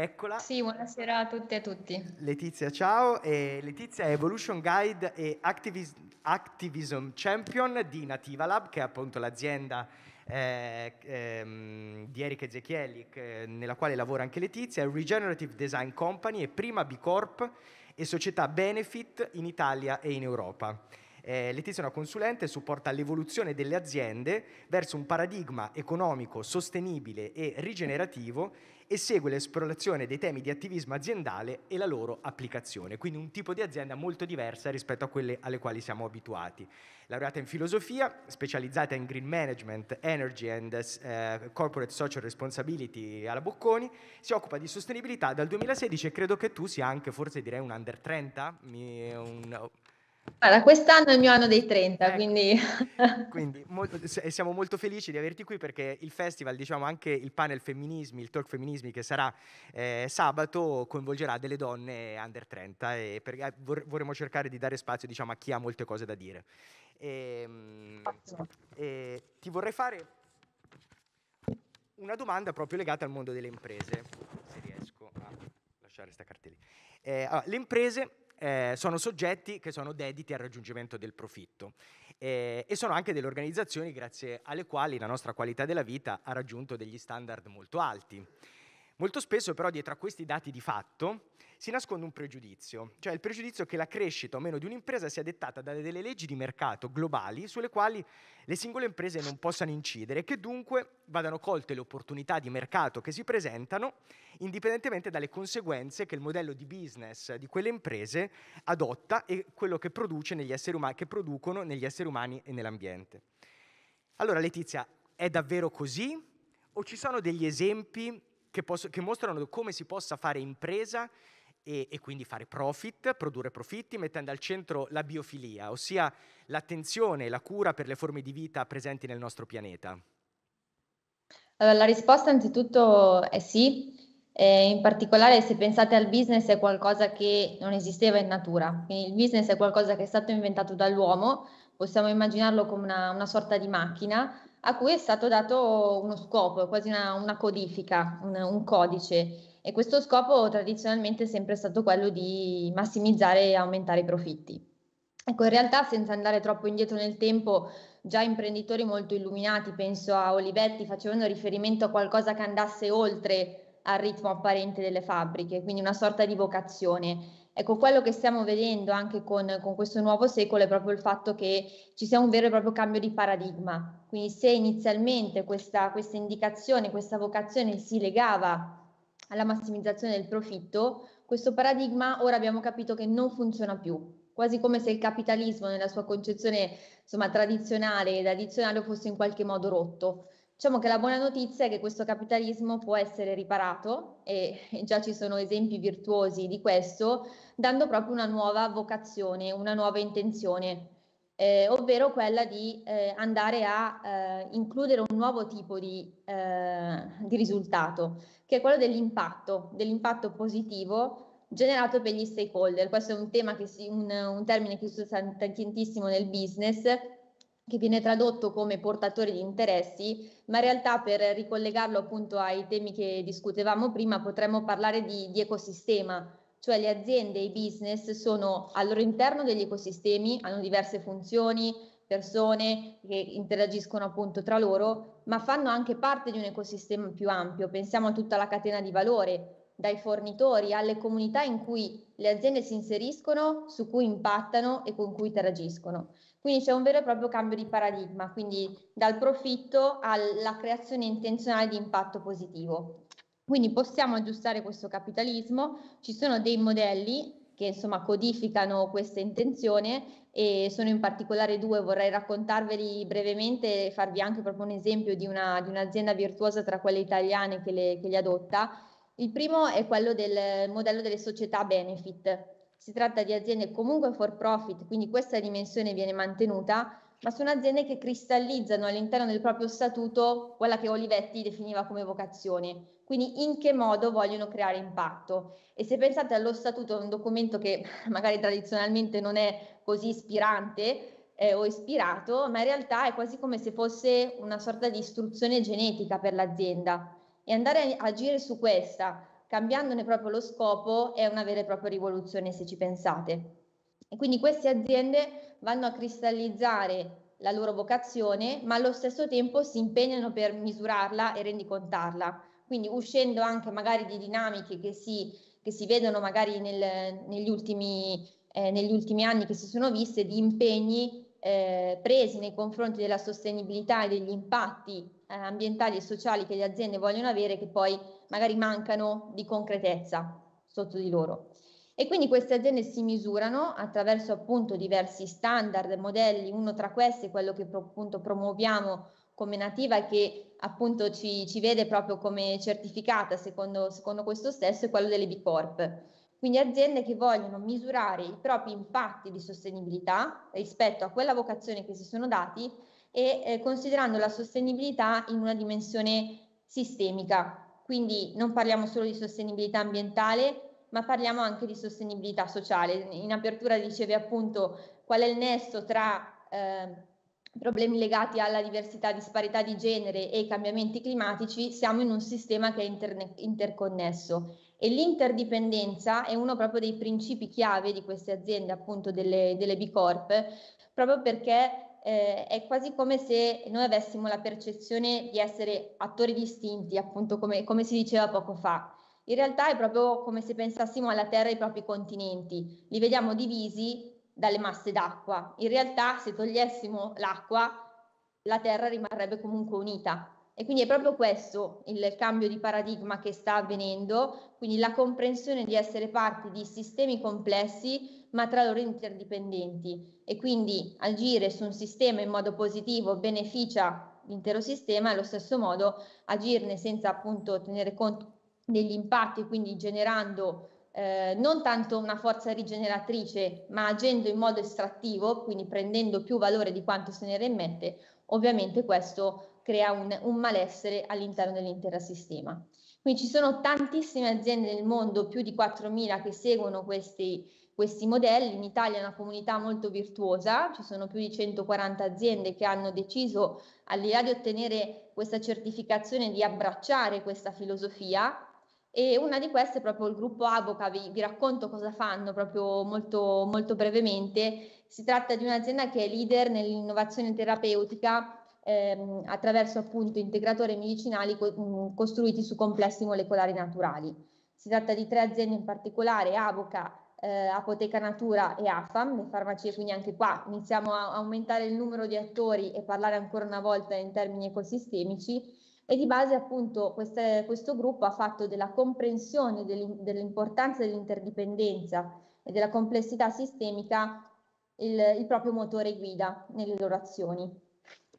Eccola. Sì, buonasera a tutte e a tutti. Letizia, ciao. E Letizia è Evolution Guide e Activis- Activism Champion di Nativa Lab, che è appunto l'azienda eh, ehm, di Erika Ezechielli, eh, nella quale lavora anche Letizia, è Regenerative Design Company e prima B Corp e società Benefit in Italia e in Europa. Eh, Letizia è una consulente e supporta l'evoluzione delle aziende verso un paradigma economico sostenibile e rigenerativo e segue l'esplorazione dei temi di attivismo aziendale e la loro applicazione, quindi un tipo di azienda molto diversa rispetto a quelle alle quali siamo abituati. Laureata in filosofia, specializzata in green management, energy and eh, corporate social responsibility alla Bocconi, si occupa di sostenibilità dal 2016 e credo che tu sia anche forse direi un under 30, un, Guarda, quest'anno è il mio anno dei 30, ecco. quindi... [LAUGHS] quindi molto, siamo molto felici di averti qui perché il festival, diciamo anche il panel femminismi, il talk femminismi che sarà eh, sabato, coinvolgerà delle donne under 30 e per, eh, vorremmo cercare di dare spazio diciamo, a chi ha molte cose da dire. E, ehm, e, ti vorrei fare una domanda proprio legata al mondo delle imprese, se riesco a lasciare questa cartellina. Eh, allora, le imprese eh, sono soggetti che sono dediti al raggiungimento del profitto eh, e sono anche delle organizzazioni grazie alle quali la nostra qualità della vita ha raggiunto degli standard molto alti. Molto spesso però dietro a questi dati di fatto si nasconde un pregiudizio, cioè il pregiudizio che la crescita o meno di un'impresa sia dettata da delle leggi di mercato globali sulle quali le singole imprese non possano incidere e che dunque vadano colte le opportunità di mercato che si presentano, indipendentemente dalle conseguenze che il modello di business di quelle imprese adotta e quello che, umani, che producono negli esseri umani e nell'ambiente. Allora Letizia, è davvero così? O ci sono degli esempi che, posso, che mostrano come si possa fare impresa e, e quindi fare profit, produrre profitti, mettendo al centro la biofilia, ossia l'attenzione e la cura per le forme di vita presenti nel nostro pianeta. Allora, la risposta anzitutto è sì, eh, in particolare se pensate al business è qualcosa che non esisteva in natura, quindi il business è qualcosa che è stato inventato dall'uomo, possiamo immaginarlo come una, una sorta di macchina a cui è stato dato uno scopo, quasi una, una codifica, un, un codice e questo scopo tradizionalmente è sempre stato quello di massimizzare e aumentare i profitti. Ecco, in realtà senza andare troppo indietro nel tempo, già imprenditori molto illuminati, penso a Olivetti, facevano riferimento a qualcosa che andasse oltre al ritmo apparente delle fabbriche, quindi una sorta di vocazione. Ecco, quello che stiamo vedendo anche con, con, questo nuovo secolo è proprio il fatto che ci sia un vero e proprio cambio di paradigma. Quindi se inizialmente questa, questa indicazione, questa vocazione si legava alla massimizzazione del profitto, questo paradigma ora abbiamo capito che non funziona più, quasi come se il capitalismo nella sua concezione insomma, tradizionale ed addizionale fosse in qualche modo rotto. Diciamo che la buona notizia è che questo capitalismo può essere riparato e già ci sono esempi virtuosi di questo, dando proprio una nuova vocazione, una nuova intenzione, eh, ovvero quella di eh, andare a eh, includere un nuovo tipo di, eh, di risultato che è quello dell'impatto, dell'impatto positivo generato per gli stakeholder. Questo è un, tema che si, un, un termine che si usa tantissimo nel business, che viene tradotto come portatore di interessi, ma in realtà per ricollegarlo appunto ai temi che discutevamo prima potremmo parlare di, di ecosistema, cioè le aziende e i business sono al loro interno degli ecosistemi, hanno diverse funzioni, persone che interagiscono appunto tra loro, ma fanno anche parte di un ecosistema più ampio. Pensiamo a tutta la catena di valore, dai fornitori alle comunità in cui le aziende si inseriscono, su cui impattano e con cui interagiscono. Quindi c'è un vero e proprio cambio di paradigma, quindi dal profitto alla creazione intenzionale di impatto positivo. Quindi possiamo aggiustare questo capitalismo, ci sono dei modelli che insomma codificano questa intenzione e sono in particolare due, vorrei raccontarveli brevemente e farvi anche proprio un esempio di, una, di un'azienda virtuosa tra quelle italiane che, le, che li adotta. Il primo è quello del modello delle società benefit. Si tratta di aziende comunque for profit, quindi questa dimensione viene mantenuta, ma sono aziende che cristallizzano all'interno del proprio statuto quella che Olivetti definiva come vocazione, quindi in che modo vogliono creare impatto. E se pensate allo statuto, un documento che [LAUGHS] magari tradizionalmente non è così ispirante eh, o ispirato, ma in realtà è quasi come se fosse una sorta di istruzione genetica per l'azienda. E andare a agire su questa, cambiandone proprio lo scopo, è una vera e propria rivoluzione se ci pensate. E quindi queste aziende vanno a cristallizzare la loro vocazione, ma allo stesso tempo si impegnano per misurarla e rendicontarla quindi uscendo anche magari di dinamiche che si, che si vedono magari nel, negli, ultimi, eh, negli, ultimi, anni che si sono viste, di impegni eh, presi nei confronti della sostenibilità e degli impatti eh, ambientali e sociali che le aziende vogliono avere, che poi magari mancano di concretezza sotto di loro. E quindi queste aziende si misurano attraverso appunto diversi standard, modelli, uno tra questi è quello che appunto promuoviamo nativa che appunto ci, ci vede proprio come certificata secondo, secondo questo stesso è quello delle B Corp. Quindi aziende che vogliono misurare i propri impatti di sostenibilità rispetto a quella vocazione che si sono dati e eh, considerando la sostenibilità in una dimensione sistemica. Quindi non parliamo solo di sostenibilità ambientale, ma parliamo anche di sostenibilità sociale. In apertura dicevi appunto qual è il nesso tra eh, problemi legati alla diversità, disparità di genere e ai cambiamenti climatici, siamo in un sistema che è interne- interconnesso e l'interdipendenza è uno proprio dei principi chiave di queste aziende, appunto delle, delle B Corp, proprio perché eh, è quasi come se noi avessimo la percezione di essere attori distinti, appunto come, come si diceva poco fa. In realtà è proprio come se pensassimo alla Terra e ai propri continenti, li vediamo divisi dalle masse d'acqua. In realtà se togliessimo l'acqua la Terra rimarrebbe comunque unita. E quindi è proprio questo il cambio di paradigma che sta avvenendo, quindi la comprensione di essere parte di sistemi complessi ma tra loro interdipendenti e quindi agire su un sistema in modo positivo beneficia l'intero sistema e allo stesso modo agirne senza appunto tenere conto degli impatti, quindi generando eh, non tanto una forza rigeneratrice, ma agendo in modo estrattivo, quindi prendendo più valore di quanto se ne remette, ovviamente questo crea un, un malessere all'interno dell'intero sistema. Quindi ci sono tantissime aziende nel mondo, più di 4.000, che seguono questi, questi modelli. In Italia è una comunità molto virtuosa, ci sono più di 140 aziende che hanno deciso, al di là di ottenere questa certificazione, di abbracciare questa filosofia e una di queste è proprio il gruppo Avoca, vi, vi racconto cosa fanno proprio molto, molto, brevemente. Si tratta di un'azienda che è leader nell'innovazione terapeutica ehm, attraverso appunto integratori medicinali co- costruiti su complessi molecolari naturali. Si tratta di tre aziende in particolare, Avoca, eh, Apoteca Natura e AFAM, le farmacie, quindi anche qua iniziamo a aumentare il numero di attori e parlare ancora una volta in termini ecosistemici e di base appunto queste, questo gruppo ha fatto della comprensione dell'importanza dell'interdipendenza e della complessità sistemica il, il proprio motore guida nelle loro azioni.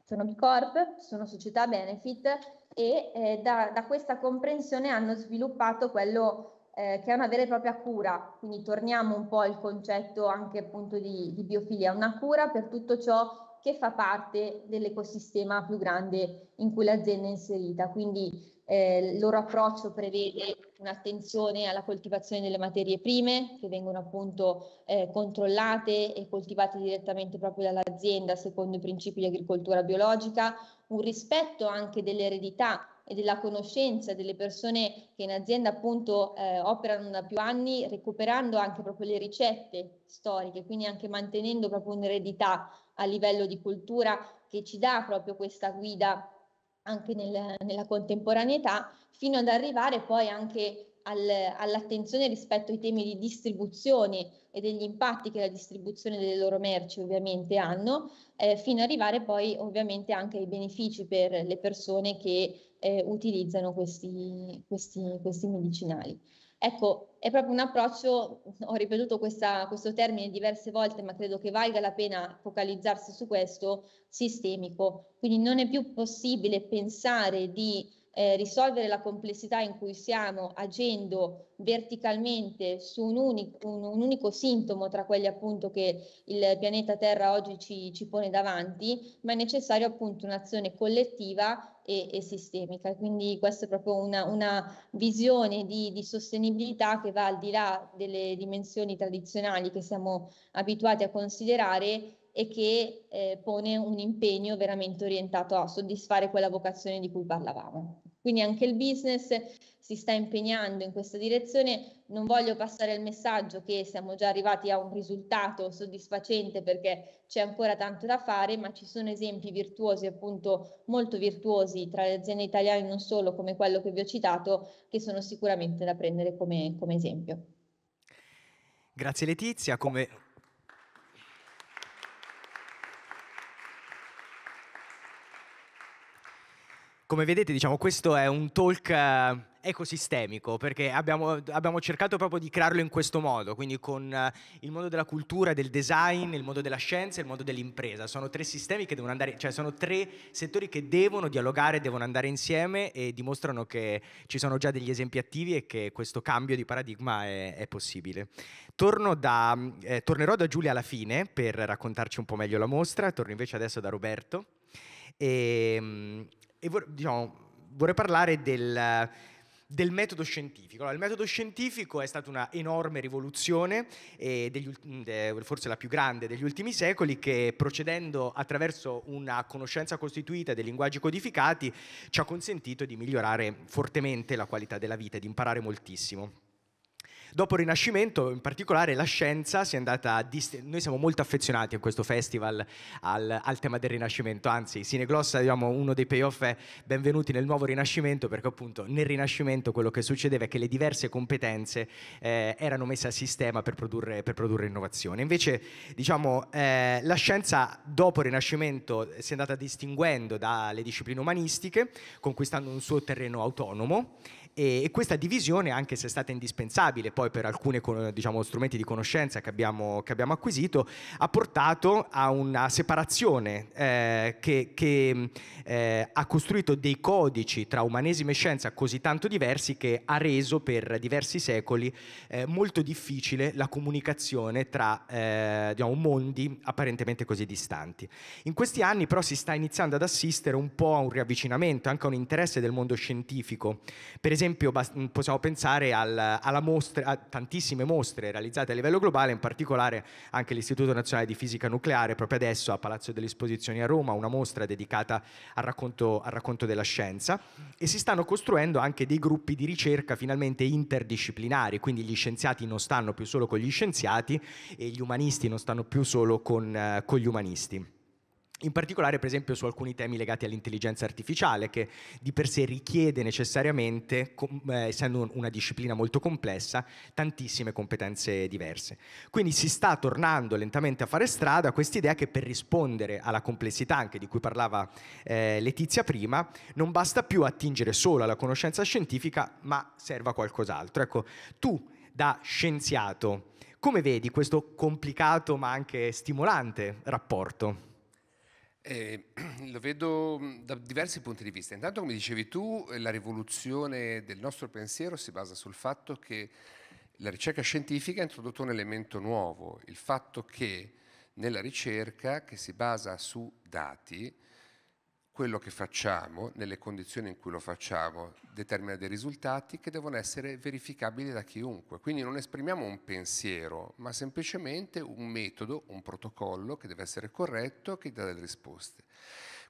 Sono B Corp, sono società benefit e eh, da, da, questa comprensione hanno sviluppato quello eh, che è una vera e propria cura, quindi torniamo un po' al concetto anche appunto di, di biofilia, una cura per tutto ciò che fa parte dell'ecosistema più grande in cui l'azienda è inserita. Quindi eh, il loro approccio prevede un'attenzione alla coltivazione delle materie prime che vengono appunto eh, controllate e coltivate direttamente proprio dall'azienda secondo i principi di agricoltura biologica, un rispetto anche dell'eredità e della conoscenza delle persone che in azienda appunto eh, operano da più anni, recuperando anche proprio le ricette storiche, quindi anche mantenendo proprio un'eredità a livello di cultura che ci dà proprio questa guida anche nel, nella contemporaneità, fino ad arrivare poi anche al, all'attenzione rispetto ai temi di distribuzione e degli impatti che la distribuzione delle loro merci ovviamente hanno, eh, fino ad arrivare poi ovviamente anche ai benefici per le persone che eh, utilizzano questi, questi, questi medicinali. Ecco, è proprio un approccio, ho ripetuto questa, questo termine diverse volte, ma credo che valga la pena focalizzarsi su questo, sistemico. Quindi non è più possibile pensare di eh, risolvere la complessità in cui siamo agendo verticalmente su un unico, un, un unico, sintomo tra quelli appunto che il pianeta Terra oggi ci, ci pone davanti, ma è necessaria appunto un'azione collettiva e, e, sistemica. Quindi questa è proprio una, una visione di, di, sostenibilità che va al di là delle dimensioni tradizionali che siamo abituati a considerare e che eh, pone un impegno veramente orientato a soddisfare quella vocazione di cui parlavamo. Quindi anche il business si sta impegnando in questa direzione. Non voglio passare il messaggio che siamo già arrivati a un risultato soddisfacente perché c'è ancora tanto da fare, ma ci sono esempi virtuosi, appunto molto virtuosi tra le aziende italiane, non solo come quello che vi ho citato, che sono sicuramente da prendere come, come esempio. Grazie Letizia, come Come vedete, diciamo, questo è un talk eh, ecosistemico, perché abbiamo, abbiamo, cercato proprio di crearlo in questo modo, quindi con eh, il mondo della cultura, del design, il mondo della scienza e il mondo dell'impresa. Sono tre sistemi che devono andare, cioè sono tre settori che devono dialogare, devono andare insieme e dimostrano che ci sono già degli esempi attivi e che questo cambio di paradigma è, è possibile. Da, eh, tornerò da Giulia alla fine per raccontarci un po' meglio la mostra, torno invece adesso da Roberto. E, ehm, e vor- diciamo, vorrei parlare del, del metodo scientifico. Allora, il metodo scientifico è stata una enorme rivoluzione, eh, degli, mm, forse la più grande degli ultimi secoli, che procedendo attraverso una conoscenza costituita dei linguaggi codificati ci ha consentito di migliorare fortemente la qualità della vita e di imparare moltissimo. Dopo il Rinascimento, in particolare, la scienza si è andata a dist- Noi siamo molto affezionati a questo festival, al, al tema del Rinascimento, anzi, Sineglossa, diciamo, uno dei payoff è benvenuti nel nuovo Rinascimento, perché appunto nel Rinascimento quello che succedeva è che le diverse competenze eh, erano messe a sistema per produrre, per produrre innovazione. Invece, diciamo, eh, la scienza dopo il Rinascimento eh, si è andata distinguendo dalle discipline umanistiche, conquistando un suo terreno autonomo e, e, questa divisione, anche se è stata indispensabile poi per alcuni diciamo, strumenti di conoscenza che abbiamo, che abbiamo, acquisito, ha portato a una separazione eh, che, che eh, ha costruito dei codici tra umanesimo e scienza così tanto diversi che ha reso per diversi secoli eh, molto difficile la comunicazione tra eh, diciamo, mondi apparentemente così distanti. In questi anni però si sta iniziando ad assistere un po' a un riavvicinamento, anche a un interesse del mondo scientifico. Per esempio possiamo pensare al, mostra, a tantissime mostre realizzate a livello globale, in particolare anche l'Istituto Nazionale di Fisica Nucleare, proprio adesso a Palazzo delle Esposizioni a Roma, una mostra dedicata al racconto, al racconto della scienza e si stanno costruendo anche dei gruppi di ricerca finalmente interdisciplinari, quindi gli scienziati non stanno più solo con gli scienziati e gli umanisti non stanno più solo con, eh, con gli umanisti. In particolare, per esempio, su alcuni temi legati all'intelligenza artificiale, che di per sé richiede necessariamente, eh, essendo una disciplina molto complessa, tantissime competenze diverse. Quindi si sta tornando lentamente a fare strada questa idea che per rispondere alla complessità, anche di cui parlava eh, Letizia prima, non basta più attingere solo alla conoscenza scientifica, ma serva qualcos'altro. Ecco, tu da scienziato, come vedi questo complicato ma anche stimolante rapporto? Eh, [CLEARS THROAT] lo vedo mm, da diversi punti di vista. Intanto, come dicevi tu, la rivoluzione del nostro pensiero si basa sul fatto che la ricerca scientifica ha introdotto un elemento nuovo, il fatto che nella ricerca che si basa su dati, quello che facciamo, nelle condizioni in cui lo facciamo, determina dei risultati che devono essere verificabili da chiunque. Quindi non esprimiamo un pensiero, ma semplicemente un metodo, un protocollo che deve essere corretto, che dà delle risposte.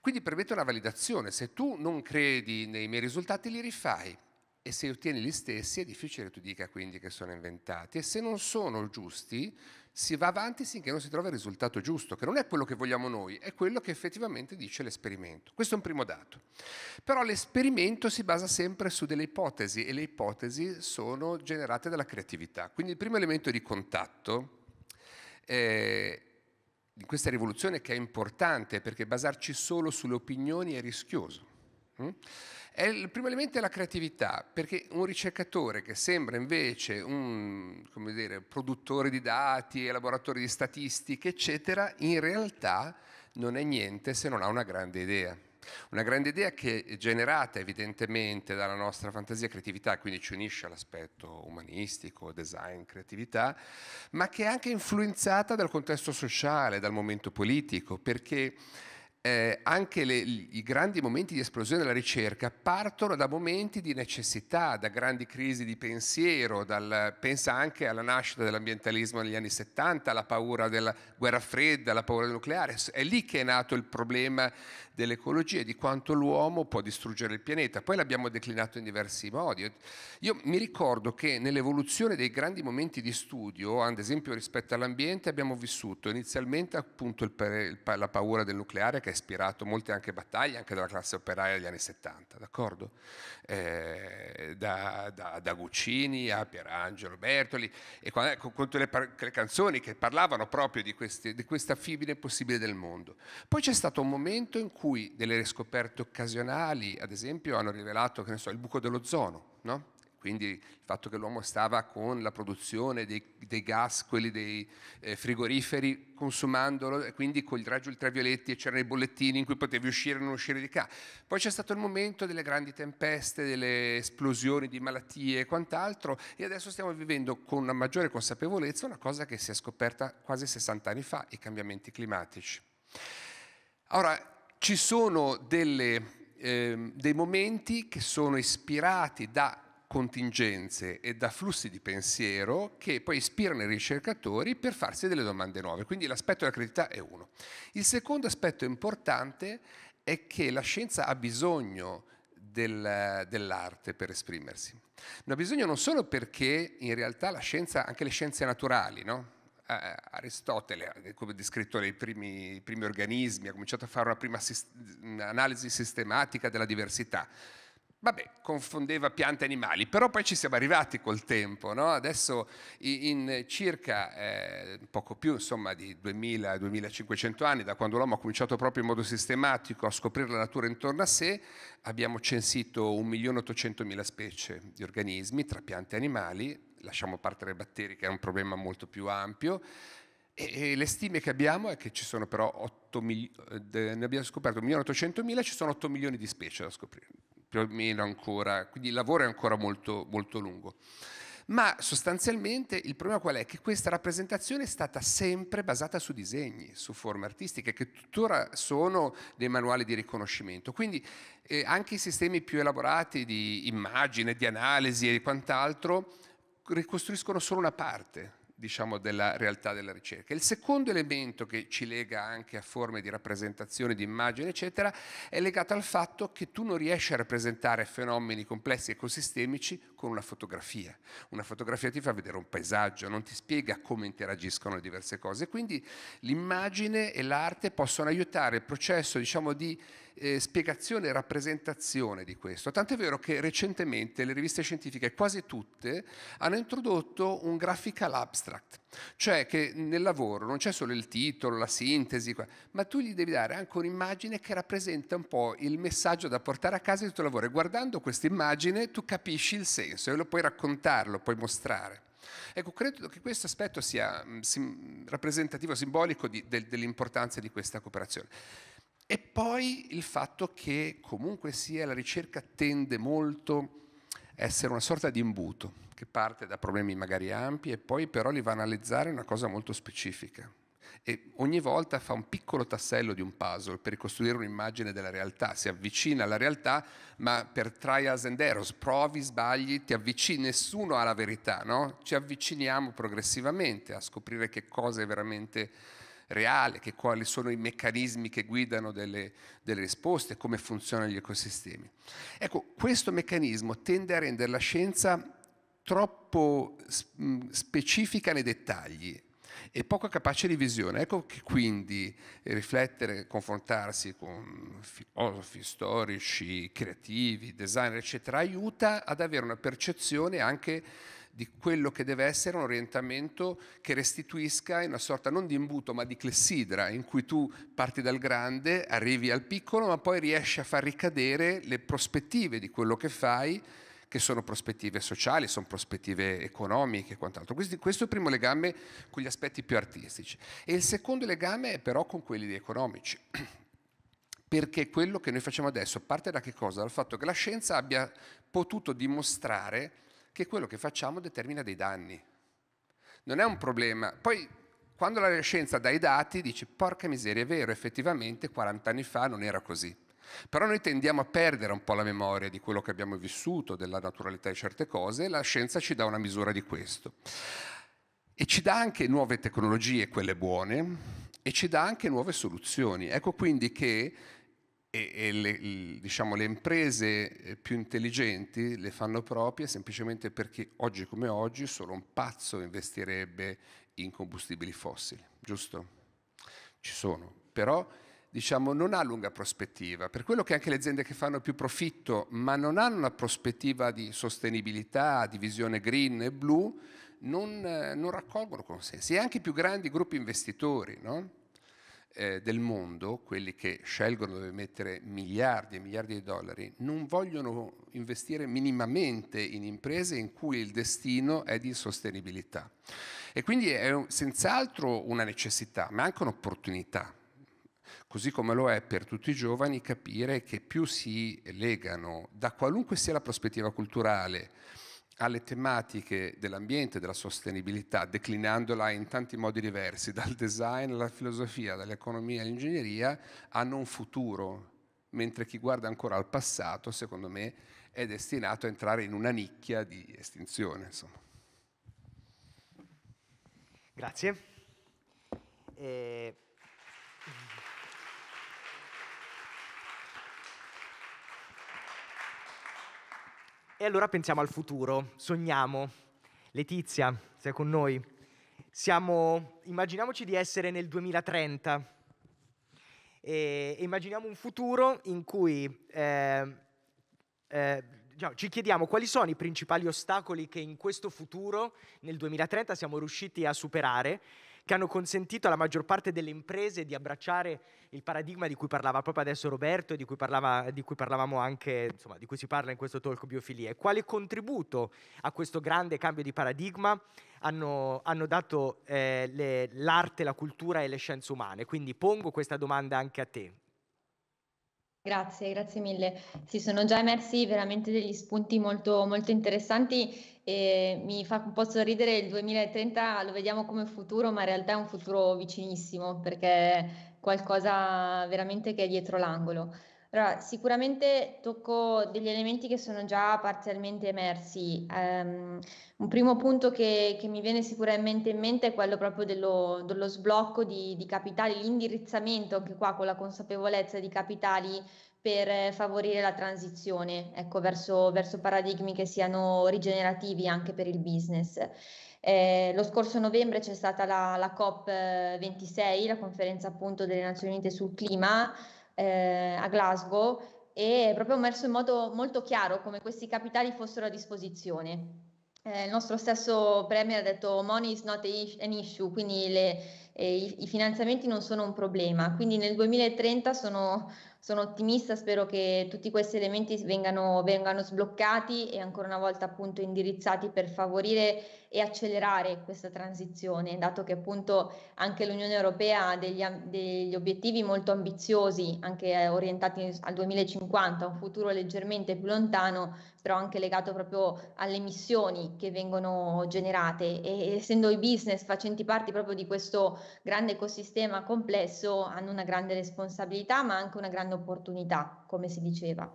Quindi permette una validazione, se tu non credi nei miei risultati li rifai e se ottieni gli stessi è difficile che tu dica quindi che sono inventati e se non sono giusti si va avanti finché non si trova il risultato giusto, che non è quello che vogliamo noi, è quello che effettivamente dice l'esperimento. Questo è un primo dato. Però l'esperimento si basa sempre su delle ipotesi e le ipotesi sono generate dalla creatività. Quindi il primo elemento di contatto eh, di questa rivoluzione che è importante perché basarci solo sulle opinioni è rischioso. Mm? il primo elemento è la creatività, perché un ricercatore che sembra invece un dire, produttore di dati, elaboratore di statistiche, eccetera, in realtà non è niente se non ha una grande idea. Una grande idea che è generata evidentemente dalla nostra fantasia e creatività, quindi ci unisce all'aspetto umanistico, design, creatività, ma che è anche influenzata dal contesto sociale, dal momento politico, perché eh, anche le, i grandi momenti di esplosione della ricerca partono da momenti di necessità, da grandi crisi di pensiero, dal, pensa anche alla nascita dell'ambientalismo negli anni 70, alla paura della guerra fredda, alla paura del nucleare, è lì che è nato il problema dell'ecologia e di quanto l'uomo può distruggere il pianeta. Poi l'abbiamo declinato in diversi modi. Io mi ricordo che nell'evoluzione dei grandi momenti di studio, ad esempio rispetto all'ambiente, abbiamo vissuto inizialmente appunto il, la paura del nucleare che ha ispirato molte anche battaglie, anche dalla classe operaia degli anni 70, d'accordo? Eh, da, da, da, Guccini a Pierangelo Bertoli e con, ecco, con tutte le, le, canzoni che parlavano proprio di, questi, di questa fibra impossibile del mondo. Poi c'è stato un momento in cui cui delle riscoperte occasionali, ad esempio, hanno rivelato che ne so, il buco dell'ozono, no? quindi il fatto che l'uomo stava con la produzione dei, dei gas, quelli dei eh, frigoriferi, consumandolo e quindi con il raggio ultravioletti e c'erano i bollettini in cui potevi uscire e non uscire di casa. Poi c'è stato il momento delle grandi tempeste, delle esplosioni di malattie e quant'altro e adesso stiamo vivendo con una maggiore consapevolezza una cosa che si è scoperta quasi 60 anni fa, i cambiamenti climatici. Ora, ci sono delle, eh, dei momenti che sono ispirati da contingenze e da flussi di pensiero che poi ispirano i ricercatori per farsi delle domande nuove. Quindi l'aspetto della credibilità è uno. Il secondo aspetto importante è che la scienza ha bisogno del, dell'arte per esprimersi. Ne ha bisogno non solo perché in realtà la scienza, anche le scienze naturali, no? Aristotele, eh, come descritto nei primi, primi organismi, ha cominciato a fare una prima sist- analisi sistematica della diversità. Vabbè, confondeva piante e animali, però poi ci siamo arrivati col tempo, no? Adesso in circa eh, poco più, insomma, di 2000-2500 anni, da quando l'uomo ha cominciato proprio in modo sistematico a scoprire la natura intorno a sé, abbiamo censito 1.800.000 specie di organismi tra piante e animali, lasciamo perdere i batteri che è un problema molto più ampio, e, le stime che abbiamo è che ci sono però 8 milioni, eh, ne abbiamo scoperto 1.800.000, ci sono 8 milioni di specie da scoprire, più o meno ancora, quindi il lavoro è ancora molto, molto lungo. Ma sostanzialmente il problema qual è? Che questa rappresentazione è stata sempre basata su disegni, su forme artistiche che tuttora sono dei manuali di riconoscimento. Quindi eh, anche i sistemi più elaborati di immagine, di analisi e di quant'altro ricostruiscono solo una parte diciamo, della realtà della ricerca. Il secondo elemento che ci lega anche a forme di rappresentazione, di immagine, eccetera, è legato al fatto che tu non riesci a rappresentare fenomeni complessi ecosistemici con una fotografia. Una fotografia ti fa vedere un paesaggio, non ti spiega come interagiscono le diverse cose. Quindi l'immagine e l'arte possono aiutare il processo, diciamo, di eh, spiegazione e rappresentazione di questo. Tant'è vero che recentemente le riviste scientifiche, quasi tutte, hanno introdotto un graphical abstract, cioè che nel lavoro non c'è solo il titolo, la sintesi, ma tu gli devi dare anche un'immagine che rappresenta un po' il messaggio da portare a casa del tuo lavoro. E guardando questa immagine tu capisci il senso e lo puoi raccontarlo, puoi mostrare. Ecco, credo che questo aspetto sia mm, sim, rappresentativo, simbolico di, del, dell'importanza di questa cooperazione. E poi il fatto che comunque sia la ricerca tende molto a essere una sorta di imbuto che parte da problemi magari ampi e poi però li va a analizzare una cosa molto specifica e ogni volta fa un piccolo tassello di un puzzle per ricostruire un'immagine della realtà, si avvicina alla realtà, ma per trials and errors, provi, sbagli, ti avvicini, nessuno ha la verità, no? Ci avviciniamo progressivamente a scoprire che cosa è veramente reale, che, quali sono i meccanismi che guidano delle, delle risposte, come funzionano gli ecosistemi. Ecco, questo meccanismo tende a rendere la scienza troppo mm, specifica nei dettagli e poco capace di visione. Ecco che quindi eh, riflettere, confrontarsi con filosofi, storici, creativi, designer, eccetera, aiuta ad avere una percezione anche di quello che deve essere un orientamento che restituisca in una sorta non di imbuto ma di clessidra in cui tu parti dal grande, arrivi al piccolo ma poi riesci a far ricadere le prospettive di quello che fai che sono prospettive sociali, sono prospettive economiche e quant'altro. Questo, è il primo legame con gli aspetti più artistici. E il secondo legame è però con quelli economici. [CLEARS THROAT] Perché quello che noi facciamo adesso parte da che cosa? Dal fatto che la scienza abbia potuto dimostrare che quello che facciamo determina dei danni. Non è un problema. Poi quando la scienza dà i dati dice porca miseria, è vero, effettivamente 40 anni fa non era così. Però noi tendiamo a perdere un po' la memoria di quello che abbiamo vissuto, della naturalità di certe cose, e la scienza ci dà una misura di questo. E ci dà anche nuove tecnologie, quelle buone, e ci dà anche nuove soluzioni. Ecco quindi che e, e le, diciamo, le, imprese eh, più intelligenti le fanno proprie semplicemente perché oggi come oggi solo un pazzo investirebbe in combustibili fossili, giusto? Ci sono, però diciamo, non ha lunga prospettiva, per quello che anche le aziende che fanno più profitto, ma non hanno una prospettiva di sostenibilità, di visione green e blu, non, eh, non raccolgono consensi, e anche i più grandi gruppi investitori, no? eh, del mondo, quelli che scelgono dove mettere miliardi e miliardi di dollari, non vogliono investire minimamente in imprese in cui il destino è di sostenibilità. E quindi è senz'altro una necessità, ma anche un'opportunità così come lo è per tutti i giovani capire che più si legano da qualunque sia la prospettiva culturale alle tematiche dell'ambiente, della sostenibilità, declinandola in tanti modi diversi, dal design alla filosofia, dall'economia all'ingegneria, hanno un futuro, mentre chi guarda ancora al passato, secondo me, è destinato a entrare in una nicchia di estinzione. Insomma. Grazie. Eh... E allora pensiamo al futuro, sogniamo. Letizia, sei con noi. Siamo, immaginiamoci di essere nel 2030 e immaginiamo un futuro in cui eh, eh, diciamo, ci chiediamo quali sono i principali ostacoli che in questo futuro, nel 2030, siamo riusciti a superare che hanno consentito alla maggior parte delle imprese di abbracciare il paradigma di cui parlava proprio adesso Roberto e di cui, parlava, di cui parlavamo anche, insomma, di cui si parla in questo talk biofilie. Quale contributo a questo grande cambio di paradigma hanno, hanno dato eh, le, l'arte, la cultura e le scienze umane? Quindi pongo questa domanda anche a te. Grazie, grazie mille. Si sono già emersi veramente degli spunti molto, molto interessanti e mi fa un po' sorridere il 2030, lo vediamo come futuro, ma in realtà è un futuro vicinissimo perché è qualcosa veramente che è dietro l'angolo. Allora, sicuramente tocco degli elementi che sono già parzialmente emersi. Um, un primo punto che, che, mi viene sicuramente in mente è quello proprio dello, dello sblocco di, di capitali, l'indirizzamento anche qua con la consapevolezza di capitali per eh, favorire la transizione ecco, verso, verso, paradigmi che siano rigenerativi anche per il business. Eh, lo scorso novembre c'è stata la, la COP26, eh, la conferenza appunto delle Nazioni Unite sul clima, eh, a Glasgow e proprio messo in modo molto chiaro come questi capitali fossero a disposizione. Eh, il nostro stesso Premier ha detto money is not an issue, quindi le, eh, i, i, finanziamenti non sono un problema, quindi nel 2030 sono sono ottimista, spero che tutti questi elementi vengano, vengano, sbloccati e ancora una volta appunto indirizzati per favorire e accelerare questa transizione, dato che appunto anche l'Unione Europea ha degli, degli obiettivi molto ambiziosi, anche eh, orientati al 2050, un futuro leggermente più lontano, però anche legato proprio alle emissioni che vengono generate e essendo i business facenti parte proprio di questo grande ecosistema complesso hanno una grande responsabilità ma anche una grande grande opportunità, come si diceva.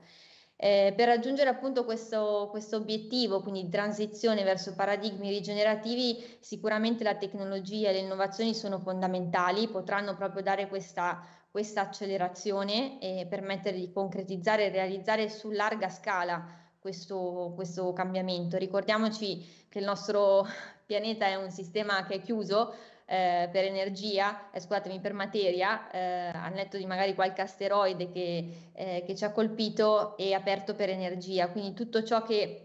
Eh, per raggiungere appunto questo, questo, obiettivo, quindi di transizione verso paradigmi rigenerativi, sicuramente la tecnologia e le innovazioni sono fondamentali, potranno proprio dare questa, questa accelerazione e permettere di concretizzare e realizzare su larga scala questo, questo cambiamento. Ricordiamoci che il nostro pianeta è un sistema che è chiuso, eh, per energia, eh, scusatemi, per materia, eh, al netto di magari qualche asteroide che, eh, che ci ha colpito, è aperto per energia. Quindi tutto ciò che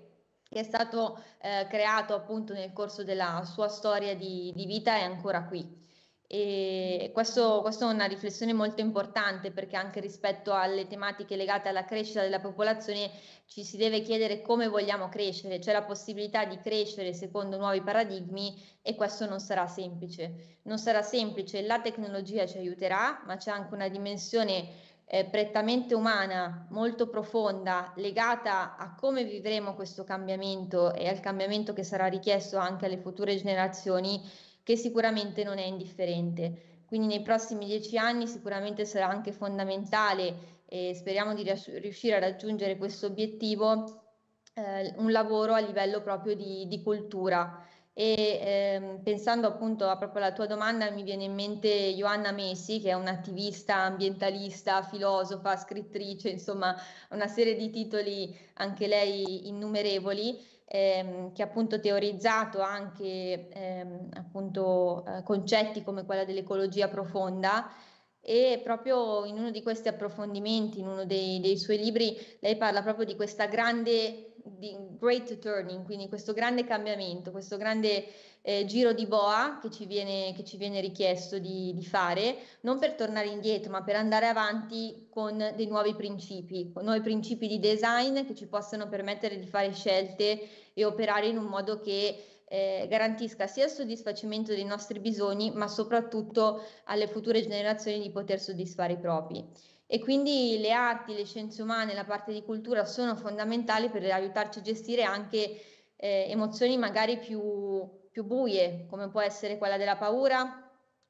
che è stato eh, creato appunto nel corso della sua storia di, di vita è ancora qui. E questo, questa è una riflessione molto importante perché anche rispetto alle tematiche legate alla crescita della popolazione ci si deve chiedere come vogliamo crescere, c'è la possibilità di crescere secondo nuovi paradigmi e questo non sarà semplice. Non sarà semplice, la tecnologia ci aiuterà, ma c'è anche una dimensione eh, prettamente umana, molto profonda, legata a come vivremo questo cambiamento e al cambiamento che sarà richiesto anche alle future generazioni che sicuramente non è indifferente. Quindi nei prossimi dieci anni sicuramente sarà anche fondamentale e speriamo di riuscire a raggiungere questo obiettivo, eh, un lavoro a livello proprio di, di cultura. E eh, pensando appunto a proprio alla tua domanda mi viene in mente Joanna Messi che è un'attivista ambientalista, filosofa, scrittrice, insomma una serie di titoli anche lei innumerevoli ehm, che ha appunto teorizzato anche ehm, appunto, eh, concetti come quella dell'ecologia profonda e proprio in uno di questi approfondimenti, in uno dei, dei suoi libri, lei parla proprio di questa grande di great turning, quindi questo grande cambiamento, questo grande eh, giro di boa che ci viene, che ci viene richiesto di, di, fare, non per tornare indietro, ma per andare avanti con dei nuovi principi, con nuovi principi di design che ci possano permettere di fare scelte e operare in un modo che eh, garantisca sia il soddisfacimento dei nostri bisogni, ma soprattutto alle future generazioni di poter soddisfare i propri. E quindi le arti, le scienze umane, la parte di cultura sono fondamentali per aiutarci a gestire anche eh, emozioni magari più, più buie, come può essere quella della paura,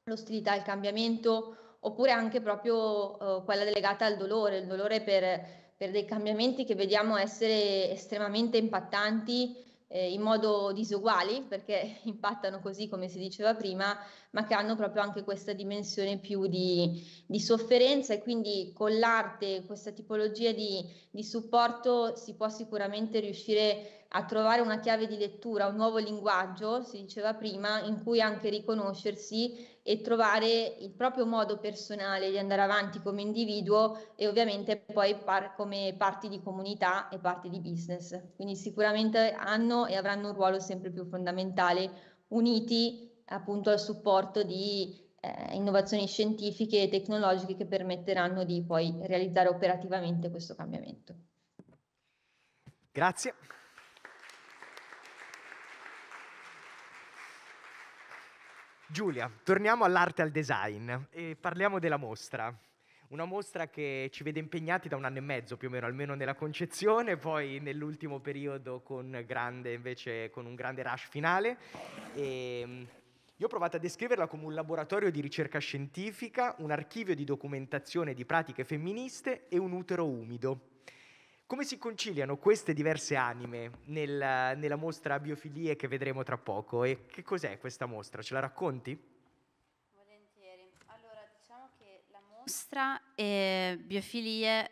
l'ostilità al cambiamento, oppure anche proprio eh, quella legata al dolore, il dolore per per dei cambiamenti che vediamo essere estremamente impattanti eh, in modo disuguali, perché [LAUGHS] impattano così come si diceva prima, ma che hanno proprio anche questa dimensione più di, di sofferenza e quindi con l'arte, questa tipologia di, di supporto si può sicuramente riuscire a trovare una chiave di lettura, un nuovo linguaggio, si diceva prima, in cui anche riconoscersi e trovare il proprio modo personale di andare avanti come individuo e ovviamente poi par- come parti di comunità e parti di business. Quindi sicuramente hanno e avranno un ruolo sempre più fondamentale uniti appunto al supporto di eh, innovazioni scientifiche e tecnologiche che permetteranno di poi realizzare operativamente questo cambiamento. Grazie. Giulia, torniamo all'arte e al design e parliamo della mostra. Una mostra che ci vede impegnati da un anno e mezzo più o meno, almeno nella concezione, poi nell'ultimo periodo con, grande, invece, con un grande rush finale. E ehm, io ho provato a descriverla come un laboratorio di ricerca scientifica, un archivio di documentazione di pratiche femministe e un utero umido. Come si conciliano queste diverse anime nella, nella mostra Biofilie che vedremo tra poco? E che cos'è questa mostra? Ce la racconti? Volentieri. Allora, diciamo che la mostra e eh, Biofilie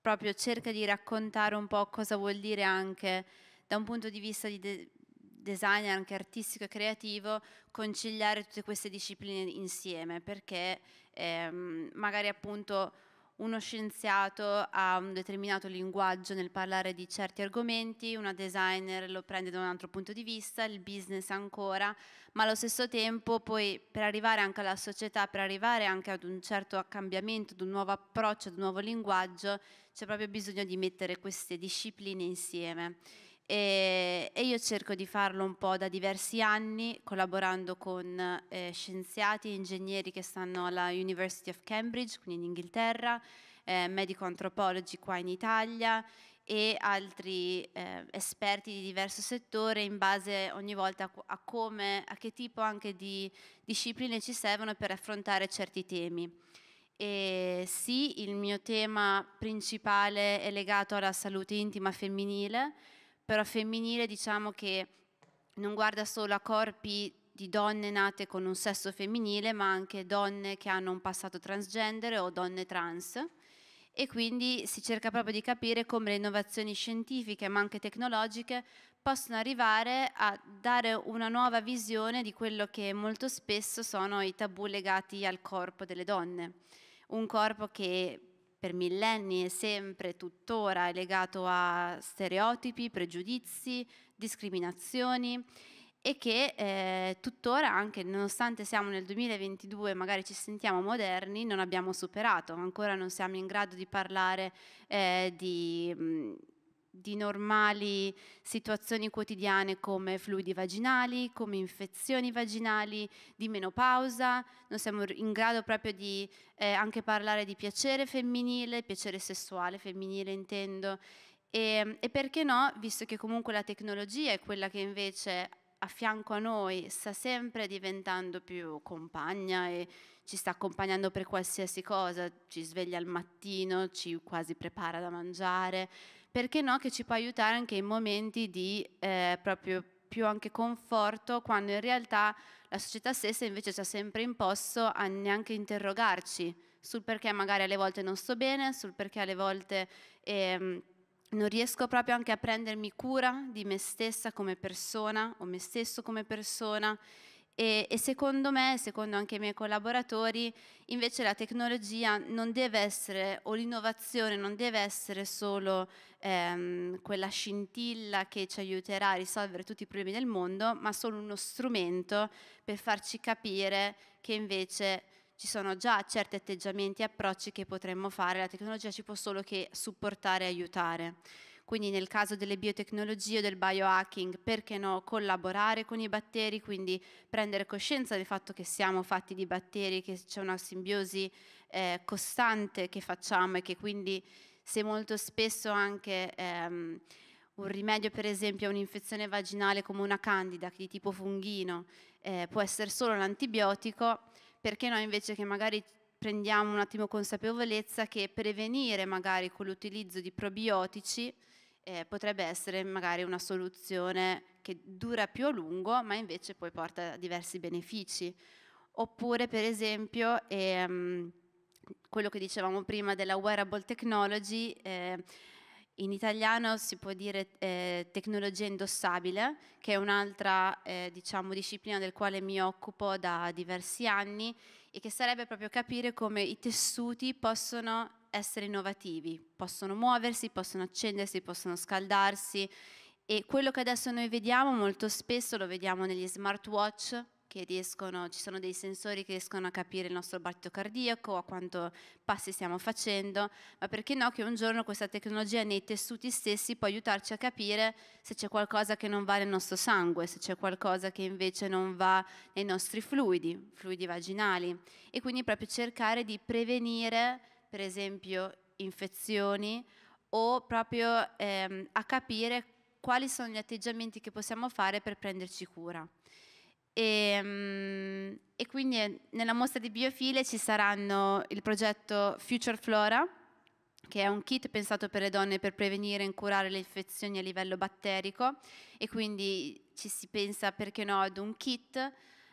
proprio cerca di raccontare un po' cosa vuol dire anche da un punto di vista di de- design anche artistico e creativo conciliare tutte queste discipline insieme perché ehm, magari appunto uno scienziato ha un determinato linguaggio nel parlare di certi argomenti, una designer lo prende da un altro punto di vista, il business ancora, ma allo stesso tempo poi per arrivare anche alla società, per arrivare anche ad un certo cambiamento, ad un nuovo approccio, ad un nuovo linguaggio, c'è proprio bisogno di mettere queste discipline insieme e, e, io cerco di farlo un po' da diversi anni collaborando con eh, scienziati e ingegneri che stanno alla University of Cambridge, quindi in Inghilterra, eh, medico antropologi qua in Italia e altri eh, esperti di diverso settore in base ogni volta a, come, a che tipo anche di discipline ci servono per affrontare certi temi. E sì, il mio tema principale è legato alla salute intima femminile, però femminile diciamo che non guarda solo a corpi di donne nate con un sesso femminile, ma anche donne che hanno un passato transgender o donne trans. E quindi si cerca proprio di capire come le innovazioni scientifiche, ma anche tecnologiche, possono arrivare a dare una nuova visione di quello che molto spesso sono i tabù legati al corpo delle donne. Un corpo che per millenni e sempre tuttora è legato a stereotipi, pregiudizi, discriminazioni e che eh, tuttora, anche nonostante siamo nel 2022 e magari ci sentiamo moderni, non abbiamo superato, ancora non siamo in grado di parlare eh, di... Mh, mm, di normali situazioni quotidiane come fluidi vaginali, come infezioni vaginali, di menopausa, non siamo in grado proprio di eh, anche parlare di piacere femminile, piacere sessuale femminile intendo, e, e perché no, visto che comunque la tecnologia è quella che invece a fianco a noi sta sempre diventando più compagna e ci sta accompagnando per qualsiasi cosa, ci sveglia al mattino, ci quasi prepara da mangiare, perché no, che ci può aiutare anche in momenti di eh, proprio più anche conforto, quando in realtà la società stessa invece ci ha sempre imposto a neanche interrogarci sul perché magari alle volte non sto bene, sul perché alle volte... Ehm, non riesco proprio anche a prendermi cura di me stessa come persona o me stesso come persona e, e, secondo me, secondo anche i miei collaboratori, invece la tecnologia non deve essere, o l'innovazione non deve essere solo ehm, quella scintilla che ci aiuterà a risolvere tutti i problemi del mondo, ma solo uno strumento per farci capire che invece ci sono già certi atteggiamenti e approcci che potremmo fare, la tecnologia ci può solo che supportare e aiutare quindi nel caso delle biotecnologie o del biohacking, perché no, collaborare con i batteri, quindi prendere coscienza del fatto che siamo fatti di batteri, che c'è una simbiosi eh, costante che facciamo e che quindi se molto spesso anche... Ehm, un rimedio per esempio a un'infezione vaginale come una candida di tipo funghino eh, può essere solo un antibiotico, perché no invece che magari prendiamo un attimo consapevolezza che prevenire magari con l'utilizzo di probiotici eh, potrebbe essere magari una soluzione che dura più a lungo, ma invece poi porta diversi benefici. Oppure, per esempio, ehm, quello che dicevamo prima della wearable technology, eh, in italiano si può dire eh, tecnologia indossabile, che è un'altra eh, diciamo, disciplina del quale mi occupo da diversi anni e che sarebbe proprio capire come i tessuti possono essere innovativi, possono muoversi, possono accendersi, possono scaldarsi e quello che adesso noi vediamo molto spesso lo vediamo negli smartwatch che riescono, ci sono dei sensori che riescono a capire il nostro battito cardiaco, a quanto passi stiamo facendo, ma perché no che un giorno questa tecnologia nei tessuti stessi può aiutarci a capire se c'è qualcosa che non va nel nostro sangue, se c'è qualcosa che invece non va nei nostri fluidi, fluidi vaginali, e quindi proprio cercare di prevenire per esempio infezioni o proprio ehm, a capire quali sono gli atteggiamenti che possiamo fare per prenderci cura. E, ehm, e, quindi eh, nella mostra di biofile ci saranno il progetto Future Flora, che è un kit pensato per le donne per prevenire e curare le infezioni a livello batterico e quindi ci si pensa, perché no, ad un kit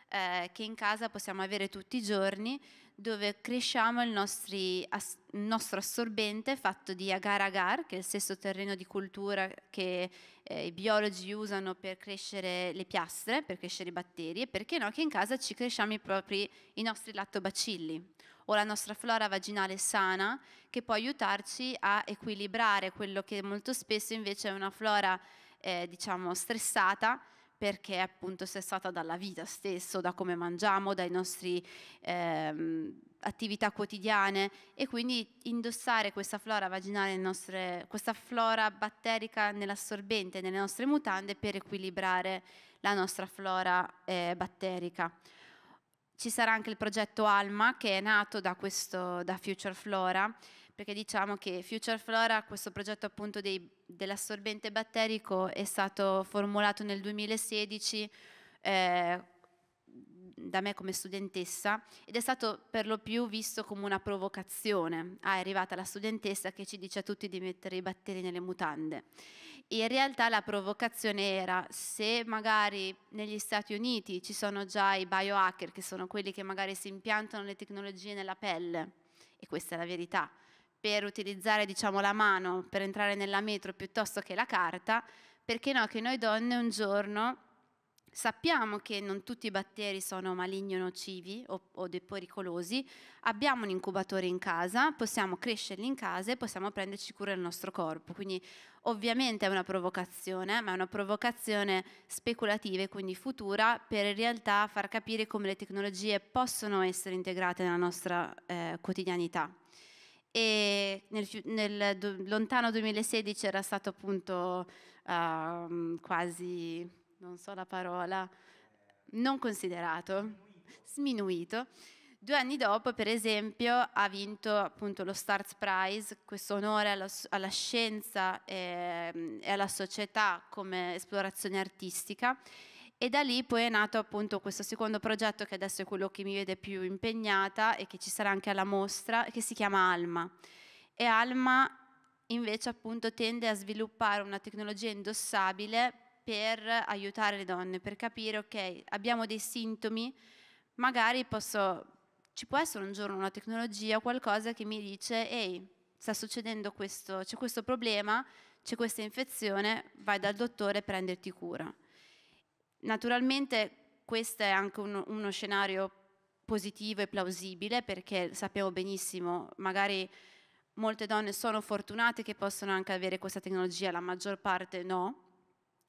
eh, che in casa possiamo avere tutti i giorni dove cresciamo il, nostri, as, il nostro assorbente fatto di agar-agar, che è il stesso terreno di cultura che eh, i biologi usano per crescere le piastre, per crescere i batteri, e perché no che in casa ci cresciamo i, propri, i nostri lattobacilli o la nostra flora vaginale sana che può aiutarci a equilibrare quello che molto spesso invece è una flora eh, diciamo stressata perché appunto è stata dalla vita stessa, da come mangiamo, dai nostri ehm, attività quotidiane e quindi indossare questa flora vaginale, nostre, questa flora batterica nell'assorbente, nelle nostre mutande per equilibrare la nostra flora eh, batterica. Ci sarà anche il progetto Alma che è nato da, questo, da Future Flora perché diciamo che Future Flora, questo progetto appunto dell'assorbente batterico, è stato formulato nel 2016 eh, da me come studentessa ed è stato per lo più visto come una provocazione. Ah, è arrivata la studentessa che ci dice a tutti di mettere i batteri nelle mutande. in realtà la provocazione era se magari negli Stati Uniti ci sono già i biohacker, che sono quelli che magari si impiantano le tecnologie nella pelle, e questa è la verità, per utilizzare diciamo, la mano per entrare nella metro piuttosto che la carta, perché no che noi donne un giorno sappiamo che non tutti i batteri sono maligni o nocivi o, o pericolosi, abbiamo un incubatore in casa, possiamo crescerli in casa e possiamo prenderci cura del nostro corpo. Quindi ovviamente è una provocazione, ma è una provocazione speculativa e quindi futura per in realtà far capire come le tecnologie possono essere integrate nella nostra eh, quotidianità e nel, nel do, lontano 2016 era stato appunto uh, quasi, non so la parola, non considerato, sminuito. Due anni dopo, per esempio, ha vinto appunto lo Starts Prize, questo onore alla, alla scienza e, ehm, e alla società come esplorazione artistica e da lì poi è nato appunto questo secondo progetto che adesso è quello che mi vede più impegnata e che ci sarà anche alla mostra, che si chiama Alma. E Alma invece appunto tende a sviluppare una tecnologia indossabile per aiutare le donne, per capire, ok, abbiamo dei sintomi, magari posso, ci può essere un giorno una tecnologia o qualcosa che mi dice, ehi, sta succedendo questo, c'è questo problema, c'è questa infezione, vai dal dottore e prenderti cura. Naturalmente questo è anche un, uno scenario positivo e plausibile perché sappiamo benissimo, magari molte donne sono fortunate che possono anche avere questa tecnologia, la maggior parte no.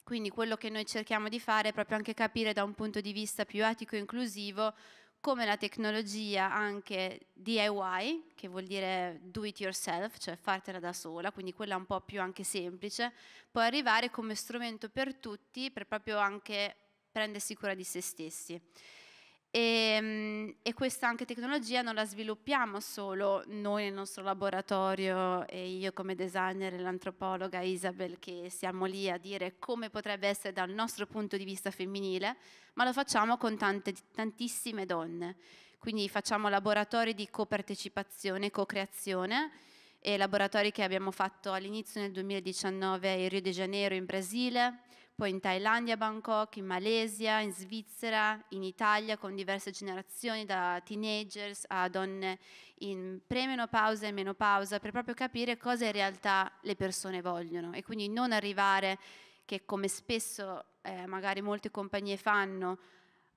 Quindi quello che noi cerchiamo di fare è proprio anche capire da un punto di vista più etico e inclusivo come la tecnologia anche DIY, che vuol dire do it yourself, cioè fartela da sola, quindi quella un po' più anche semplice, può arrivare come strumento per tutti, per proprio anche prendersi cura di se stessi. E, ehm, e, questa anche tecnologia non la sviluppiamo solo noi nel nostro laboratorio e io come designer e l'antropologa Isabel che siamo lì a dire come potrebbe essere dal nostro punto di vista femminile, ma lo facciamo con tante, tantissime donne. Quindi facciamo laboratori di copartecipazione, co-creazione e laboratori che abbiamo fatto all'inizio nel 2019 a Rio de Janeiro in Brasile, poi in Thailandia, Bangkok, in Malesia, in Svizzera, in Italia con diverse generazioni, da teenagers a donne in premenopausa e menopausa, per proprio capire cosa in realtà le persone vogliono e quindi non arrivare che come spesso eh, magari molte compagnie fanno,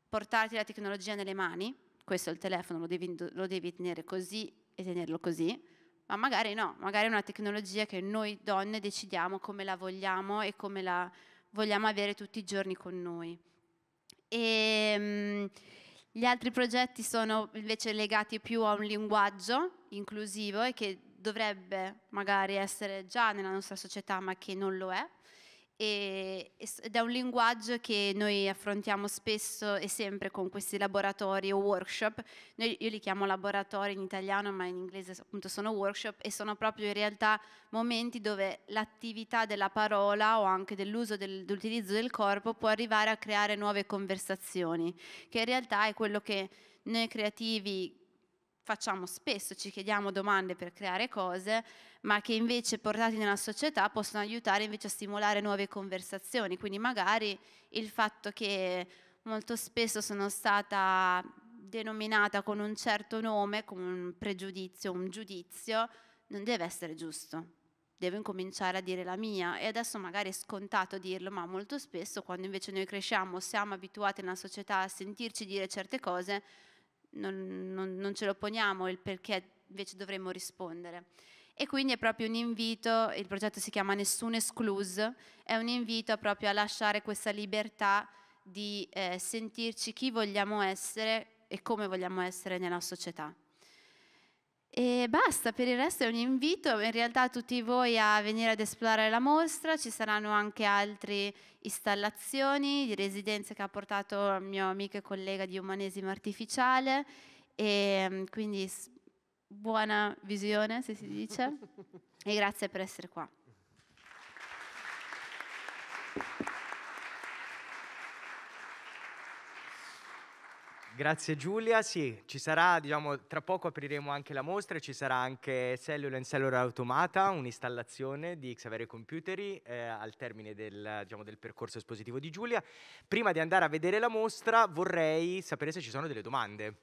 portarti la tecnologia nelle mani, questo è il telefono, lo devi, lo devi tenere così e tenerlo così, ma magari no, magari è una tecnologia che noi donne decidiamo come la vogliamo e come la vogliamo avere tutti i giorni con noi. E, ehm, gli altri progetti sono invece legati più a un linguaggio inclusivo e che dovrebbe magari essere già nella nostra società ma che non lo è, e, ed è un linguaggio che noi affrontiamo spesso e sempre con questi laboratori o workshop. Noi, io li chiamo laboratori in italiano, ma in inglese appunto sono workshop e sono proprio in realtà momenti dove l'attività della parola o anche dell'uso del, dell'utilizzo del corpo può arrivare a creare nuove conversazioni, che in realtà è quello che noi creativi facciamo spesso, ci chiediamo domande per creare cose, ma che invece portati nella società possono aiutare invece a stimolare nuove conversazioni. Quindi magari il fatto che molto spesso sono stata denominata con un certo nome, con un pregiudizio, un giudizio, non deve essere giusto. Devo incominciare a dire la mia e adesso magari è scontato dirlo, ma molto spesso quando invece noi cresciamo, siamo abituati nella società a sentirci dire certe cose, non, non, non ce lo poniamo il perché invece dovremmo rispondere e quindi è proprio un invito, il progetto si chiama Nessuno Escluso, è un invito proprio a lasciare questa libertà di eh, sentirci chi vogliamo essere e come vogliamo essere nella società. E basta, per il resto è un invito in realtà a tutti voi a venire ad esplorare la mostra, ci saranno anche altre installazioni di residenze che ha portato il mio amico e collega di Umanesimo Artificiale e mm, quindi buona visione, se si dice, e grazie per essere qua. Grazie Giulia, sì, ci sarà, diciamo, tra poco apriremo anche la mostra e ci sarà anche Cellular and Cellular Automata, un'installazione di Xavier Computeri eh, al termine del, diciamo, del, percorso espositivo di Giulia. Prima di andare a vedere la mostra vorrei sapere se ci sono delle domande.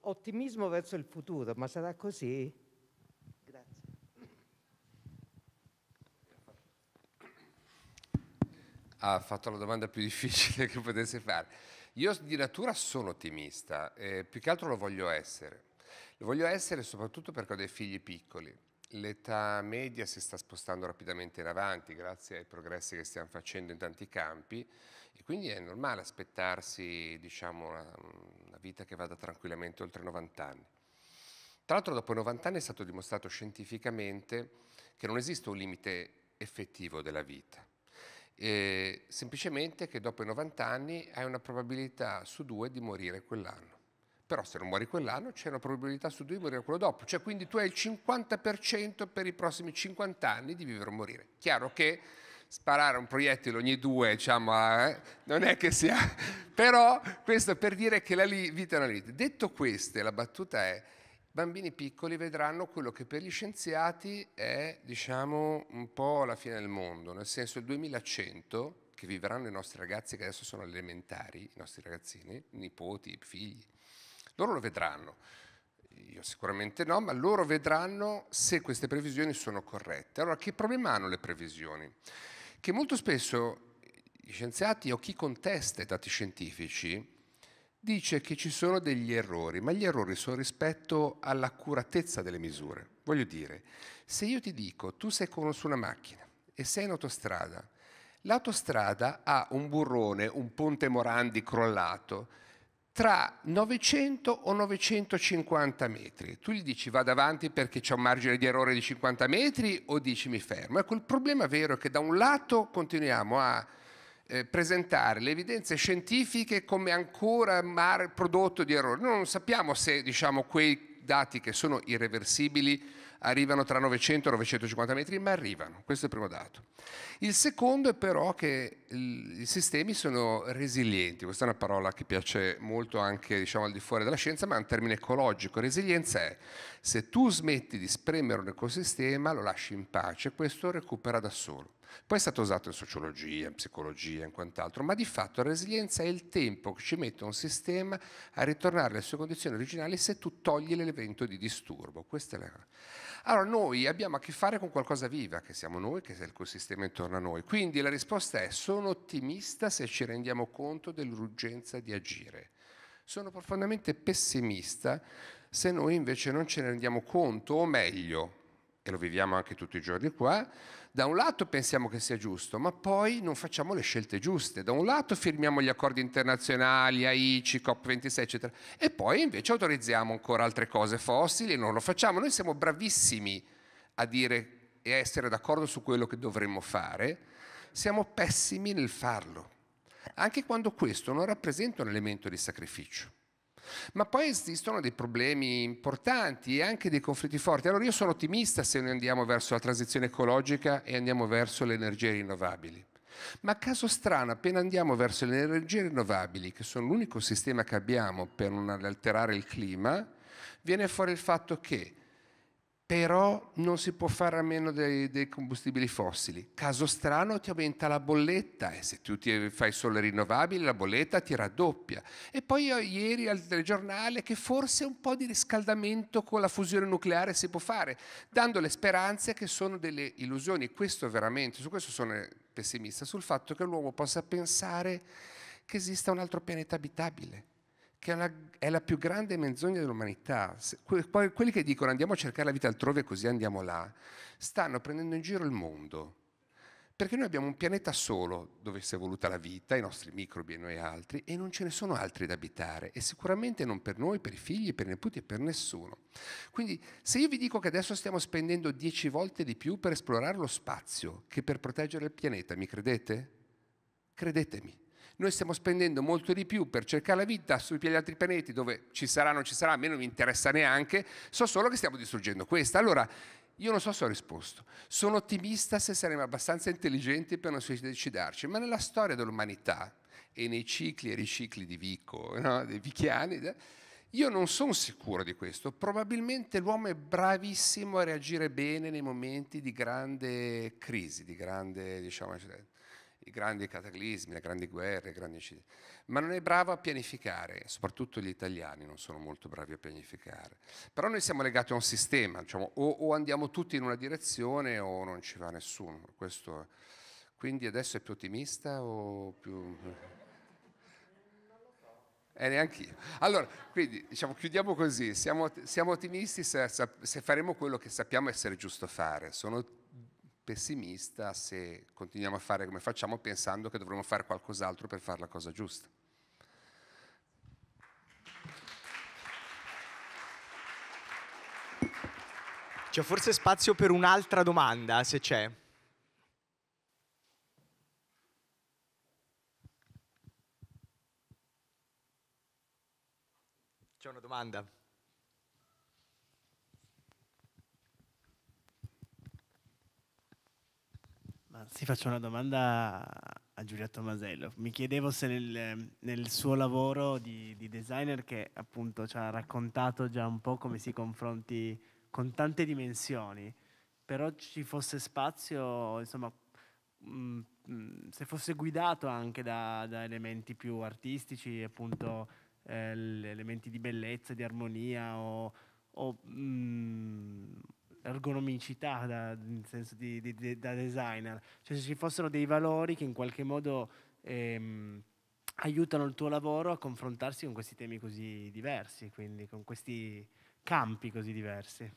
ottimismo verso il futuro, ma sarà così? Grazie. Ha fatto la domanda più difficile che potesse fare. Io di natura sono ottimista, eh, più che altro lo voglio essere. Lo voglio essere soprattutto perché ho dei figli piccoli. L'età media si sta spostando rapidamente in avanti grazie ai progressi che stiamo facendo in tanti campi e quindi è normale aspettarsi diciamo, una, una vita che vada tranquillamente oltre 90 anni. Tra l'altro dopo 90 anni è stato dimostrato scientificamente che non esiste un limite effettivo della vita. E semplicemente che dopo i 90 anni hai una probabilità su due di morire quell'anno. Però se non muori quell'anno c'è una probabilità su due di morire quello dopo. Cioè quindi tu hai il 50% per i prossimi 50 anni di vivere o morire. Chiaro che sparare un proiettile ogni due, diciamo, eh, non è che sia... [LAUGHS] Però questo per dire che la vita è una vita. Detto questo, la battuta è, i bambini piccoli vedranno quello che per gli scienziati è, diciamo, un po' la fine del mondo, nel senso il 2100 che vivranno i nostri ragazzi che adesso sono elementari, i nostri ragazzini, nipoti, figli, loro lo vedranno. Io sicuramente no, ma loro vedranno se queste previsioni sono corrette. Allora, che problema hanno le previsioni? che molto spesso gli scienziati o chi contesta i dati scientifici dice che ci sono degli errori, ma gli errori sono rispetto all'accuratezza delle misure. Voglio dire, se io ti dico tu sei con, su una macchina e sei in autostrada, l'autostrada ha un burrone, un ponte morandi crollato, tra 900 o 950 metri. Tu gli dici vado avanti perché c'è un margine di errore di 50 metri o dici mi fermo. Ecco, il problema vero è che da un lato continuiamo a eh, presentare le evidenze scientifiche come ancora mar- prodotto di errore. Noi non sappiamo se diciamo, quei dati che sono irreversibili arrivano tra 900 e 950 metri, ma arrivano, questo è il primo dato. Il secondo è però che i sistemi sono resilienti, questa è una parola che piace molto anche diciamo, al di fuori della scienza, ma è un termine ecologico. Resilienza è se tu smetti di spremere un ecosistema, lo lasci in pace, questo recupera da solo. Poi è stato usato in sociologia, in psicologia, in quant'altro, ma di fatto la resilienza è il tempo che ci mette un sistema a ritornare alle sue condizioni originali se tu togli l'evento di disturbo. La... Allora noi abbiamo a che fare con qualcosa viva, che siamo noi, che è il sistema intorno a noi. Quindi la risposta è sono ottimista se ci rendiamo conto dell'urgenza di agire. Sono profondamente pessimista se noi invece non ce ne rendiamo conto, o meglio, e lo viviamo anche tutti i giorni qua, da un lato pensiamo che sia giusto, ma poi non facciamo le scelte giuste. Da un lato firmiamo gli accordi internazionali, AICI, COP26, eccetera, e poi invece autorizziamo ancora altre cose fossili e non lo facciamo. Noi siamo bravissimi a dire e essere d'accordo su quello che dovremmo fare, siamo pessimi nel farlo, anche quando questo non rappresenta un elemento di sacrificio. Ma poi esistono dei problemi importanti e anche dei conflitti forti. Allora io sono ottimista se noi andiamo verso la transizione ecologica e andiamo verso le energie rinnovabili. Ma caso strano, appena andiamo verso le energie rinnovabili, che sono l'unico sistema che abbiamo per non alterare il clima, viene fuori il fatto che però non si può fare a meno dei, dei, combustibili fossili. Caso strano ti aumenta la bolletta e se tu ti fai solo rinnovabili la bolletta ti raddoppia. E poi ieri al telegiornale che forse un po' di riscaldamento con la fusione nucleare si può fare, dando le speranze che sono delle illusioni. Questo veramente, su questo sono pessimista, sul fatto che l'uomo possa pensare che esista un altro pianeta abitabile che è, una, è la più grande menzogna dell'umanità. quelli che dicono andiamo a cercare la vita altrove e così andiamo là, stanno prendendo in giro il mondo. Perché noi abbiamo un pianeta solo dove si è evoluta la vita, i nostri microbi e noi altri, e non ce ne sono altri da abitare, e sicuramente non per noi, per i figli, per i nipoti e per nessuno. Quindi se io vi dico che adesso stiamo spendendo dieci volte di più per esplorare lo spazio che per proteggere il pianeta, mi credete? Credetemi. Noi stiamo spendendo molto di più per cercare la vita sui altri pianeti dove ci sarà o non ci sarà, a me non mi interessa neanche, so solo che stiamo distruggendo questa. Allora, io non so se ho risposto. Sono ottimista se saremo abbastanza intelligenti per non suicidarci, ma nella storia dell'umanità e nei cicli e ricicli di Vico, no? dei Vichiani, io non sono sicuro di questo. Probabilmente l'uomo è bravissimo a reagire bene nei momenti di grande crisi, di grande, diciamo, eccetera i grandi cataclismi, le grandi guerre, i grandi incidenti, ma non è bravo a pianificare, soprattutto gli italiani non sono molto bravi a pianificare. Però noi siamo legati a un sistema, diciamo, o, o, andiamo tutti in una direzione o non ci va nessuno. Questo, quindi adesso è più ottimista o più... Eh, eh neanche io. Allora, quindi diciamo, chiudiamo così, siamo, siamo ottimisti se, se faremo quello che sappiamo essere giusto fare, sono pessimista se continuiamo a fare come facciamo pensando che dovremmo fare qualcos'altro per fare la cosa giusta. C'è forse spazio per un'altra domanda, se c'è. C'è una domanda. ti faccio una domanda a Giulia Tomasello. Mi chiedevo se nel, nel suo lavoro di, di, designer, che appunto ci ha raccontato già un po' come si confronti con tante dimensioni, però ci fosse spazio, insomma, mh, mm, mh, mm, se fosse guidato anche da, da elementi più artistici, appunto eh, elementi di bellezza, di armonia o, o mh, mm, ergonomicità da, di, di, da designer, cioè se ci fossero dei valori che in qualche modo ehm, aiutano il tuo lavoro a confrontarsi con questi temi così diversi, quindi con questi campi così diversi.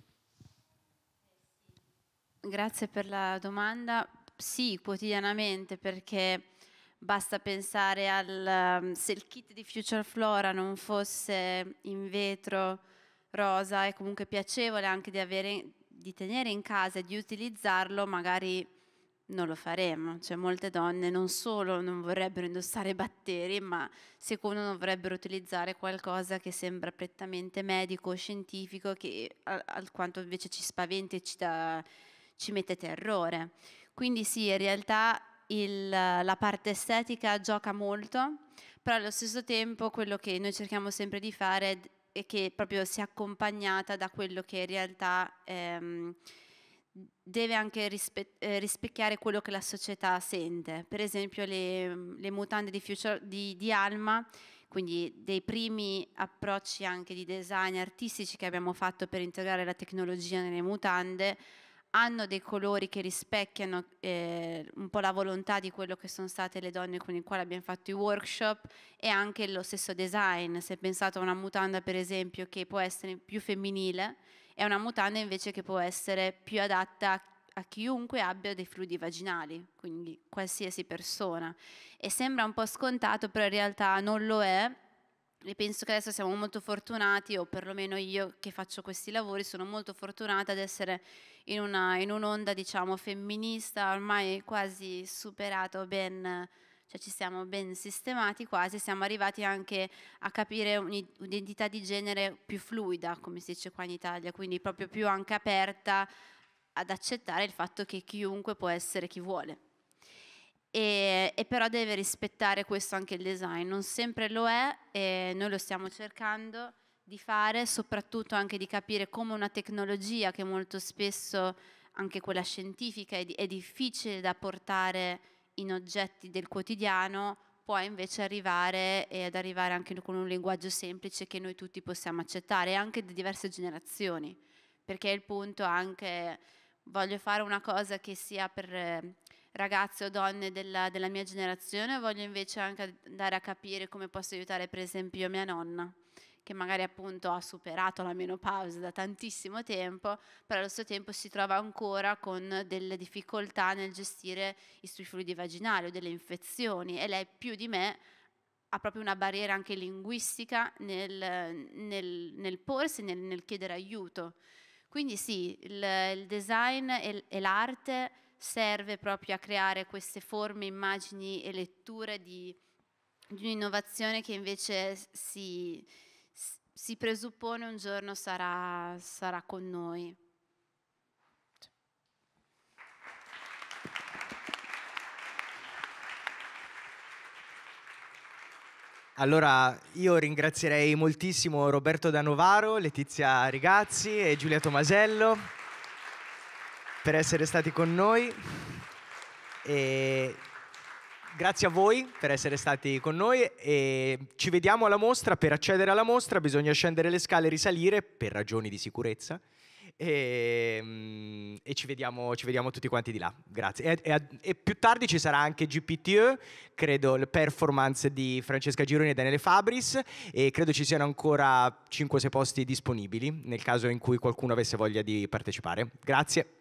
Grazie per la domanda. Sì, quotidianamente perché basta pensare al um, se il kit di Future Flora non fosse in vetro rosa è comunque piacevole anche di avere di tenere in casa e di utilizzarlo magari non lo faremo, cioè molte donne non solo non vorrebbero indossare batteri, ma secondo non vorrebbero utilizzare qualcosa che sembra prettamente medico o scientifico, che alquanto invece ci spaventa e ci, da, ci mette terrore. Quindi sì, in realtà il, la parte estetica gioca molto, però allo stesso tempo quello che noi cerchiamo sempre di fare è e che proprio sia accompagnata da quello che in realtà ehm, deve anche rispe- eh, rispecchiare quello che la società sente. Per esempio le, le mutande di, future, di, di, Alma, quindi dei primi approcci anche di design artistici che abbiamo fatto per integrare la tecnologia nelle mutande, hanno dei colori che rispecchiano eh, un po' la volontà di quello che sono state le donne con le quali abbiamo fatto i workshop e anche lo stesso design. Se pensate a una mutanda, per esempio, che può essere più femminile, è una mutanda invece che può essere più adatta a a chiunque abbia dei fluidi vaginali, quindi qualsiasi persona. E sembra un po' scontato, però in realtà non lo è e penso che adesso siamo molto fortunati, o perlomeno io che faccio questi lavori, sono molto fortunata ad essere in, una, in un'onda, diciamo, femminista, ormai quasi superato, ben, cioè ci siamo ben sistemati quasi, siamo arrivati anche a capire un'identità di genere più fluida, come si dice qua in Italia, quindi proprio più anche aperta ad accettare il fatto che chiunque può essere chi vuole. E, e, però deve rispettare questo anche il design, non sempre lo è e noi lo stiamo cercando di fare, soprattutto anche di capire come una tecnologia che molto spesso, anche quella scientifica, è, è difficile da portare in oggetti del quotidiano, può invece arrivare ed arrivare anche con un linguaggio semplice che noi tutti possiamo accettare, anche di diverse generazioni, perché è il punto anche, voglio fare una cosa che sia per ragazze o donne della, della mia generazione, voglio invece anche andare a capire come posso aiutare per esempio mia nonna che magari appunto ha superato la menopausa da tantissimo tempo, però allo stesso tempo si trova ancora con delle difficoltà nel gestire i suoi fluidi vaginali o delle infezioni e lei più di me ha proprio una barriera anche linguistica nel, nel, nel porsi, nel, nel, chiedere aiuto. Quindi sì, il, il design e l'arte serve proprio a creare queste forme, immagini e letture di, di un'innovazione che invece si, si, presuppone un giorno sarà, sarà con noi. Allora, io ringrazierei moltissimo Roberto Danovaro, Letizia Rigazzi e Giulia Tomasello per essere stati con noi. E grazie a voi per essere stati con noi e ci vediamo alla mostra. Per accedere alla mostra bisogna scendere le scale e risalire per ragioni di sicurezza. E, ehm, e ci, vediamo, ci, vediamo, tutti quanti di là. Grazie. E, e, e più tardi ci sarà anche GPTE, credo, le performance di Francesca Gironi e Daniele Fabris e credo ci siano ancora 5-6 posti disponibili nel caso in cui qualcuno avesse voglia di partecipare. Grazie.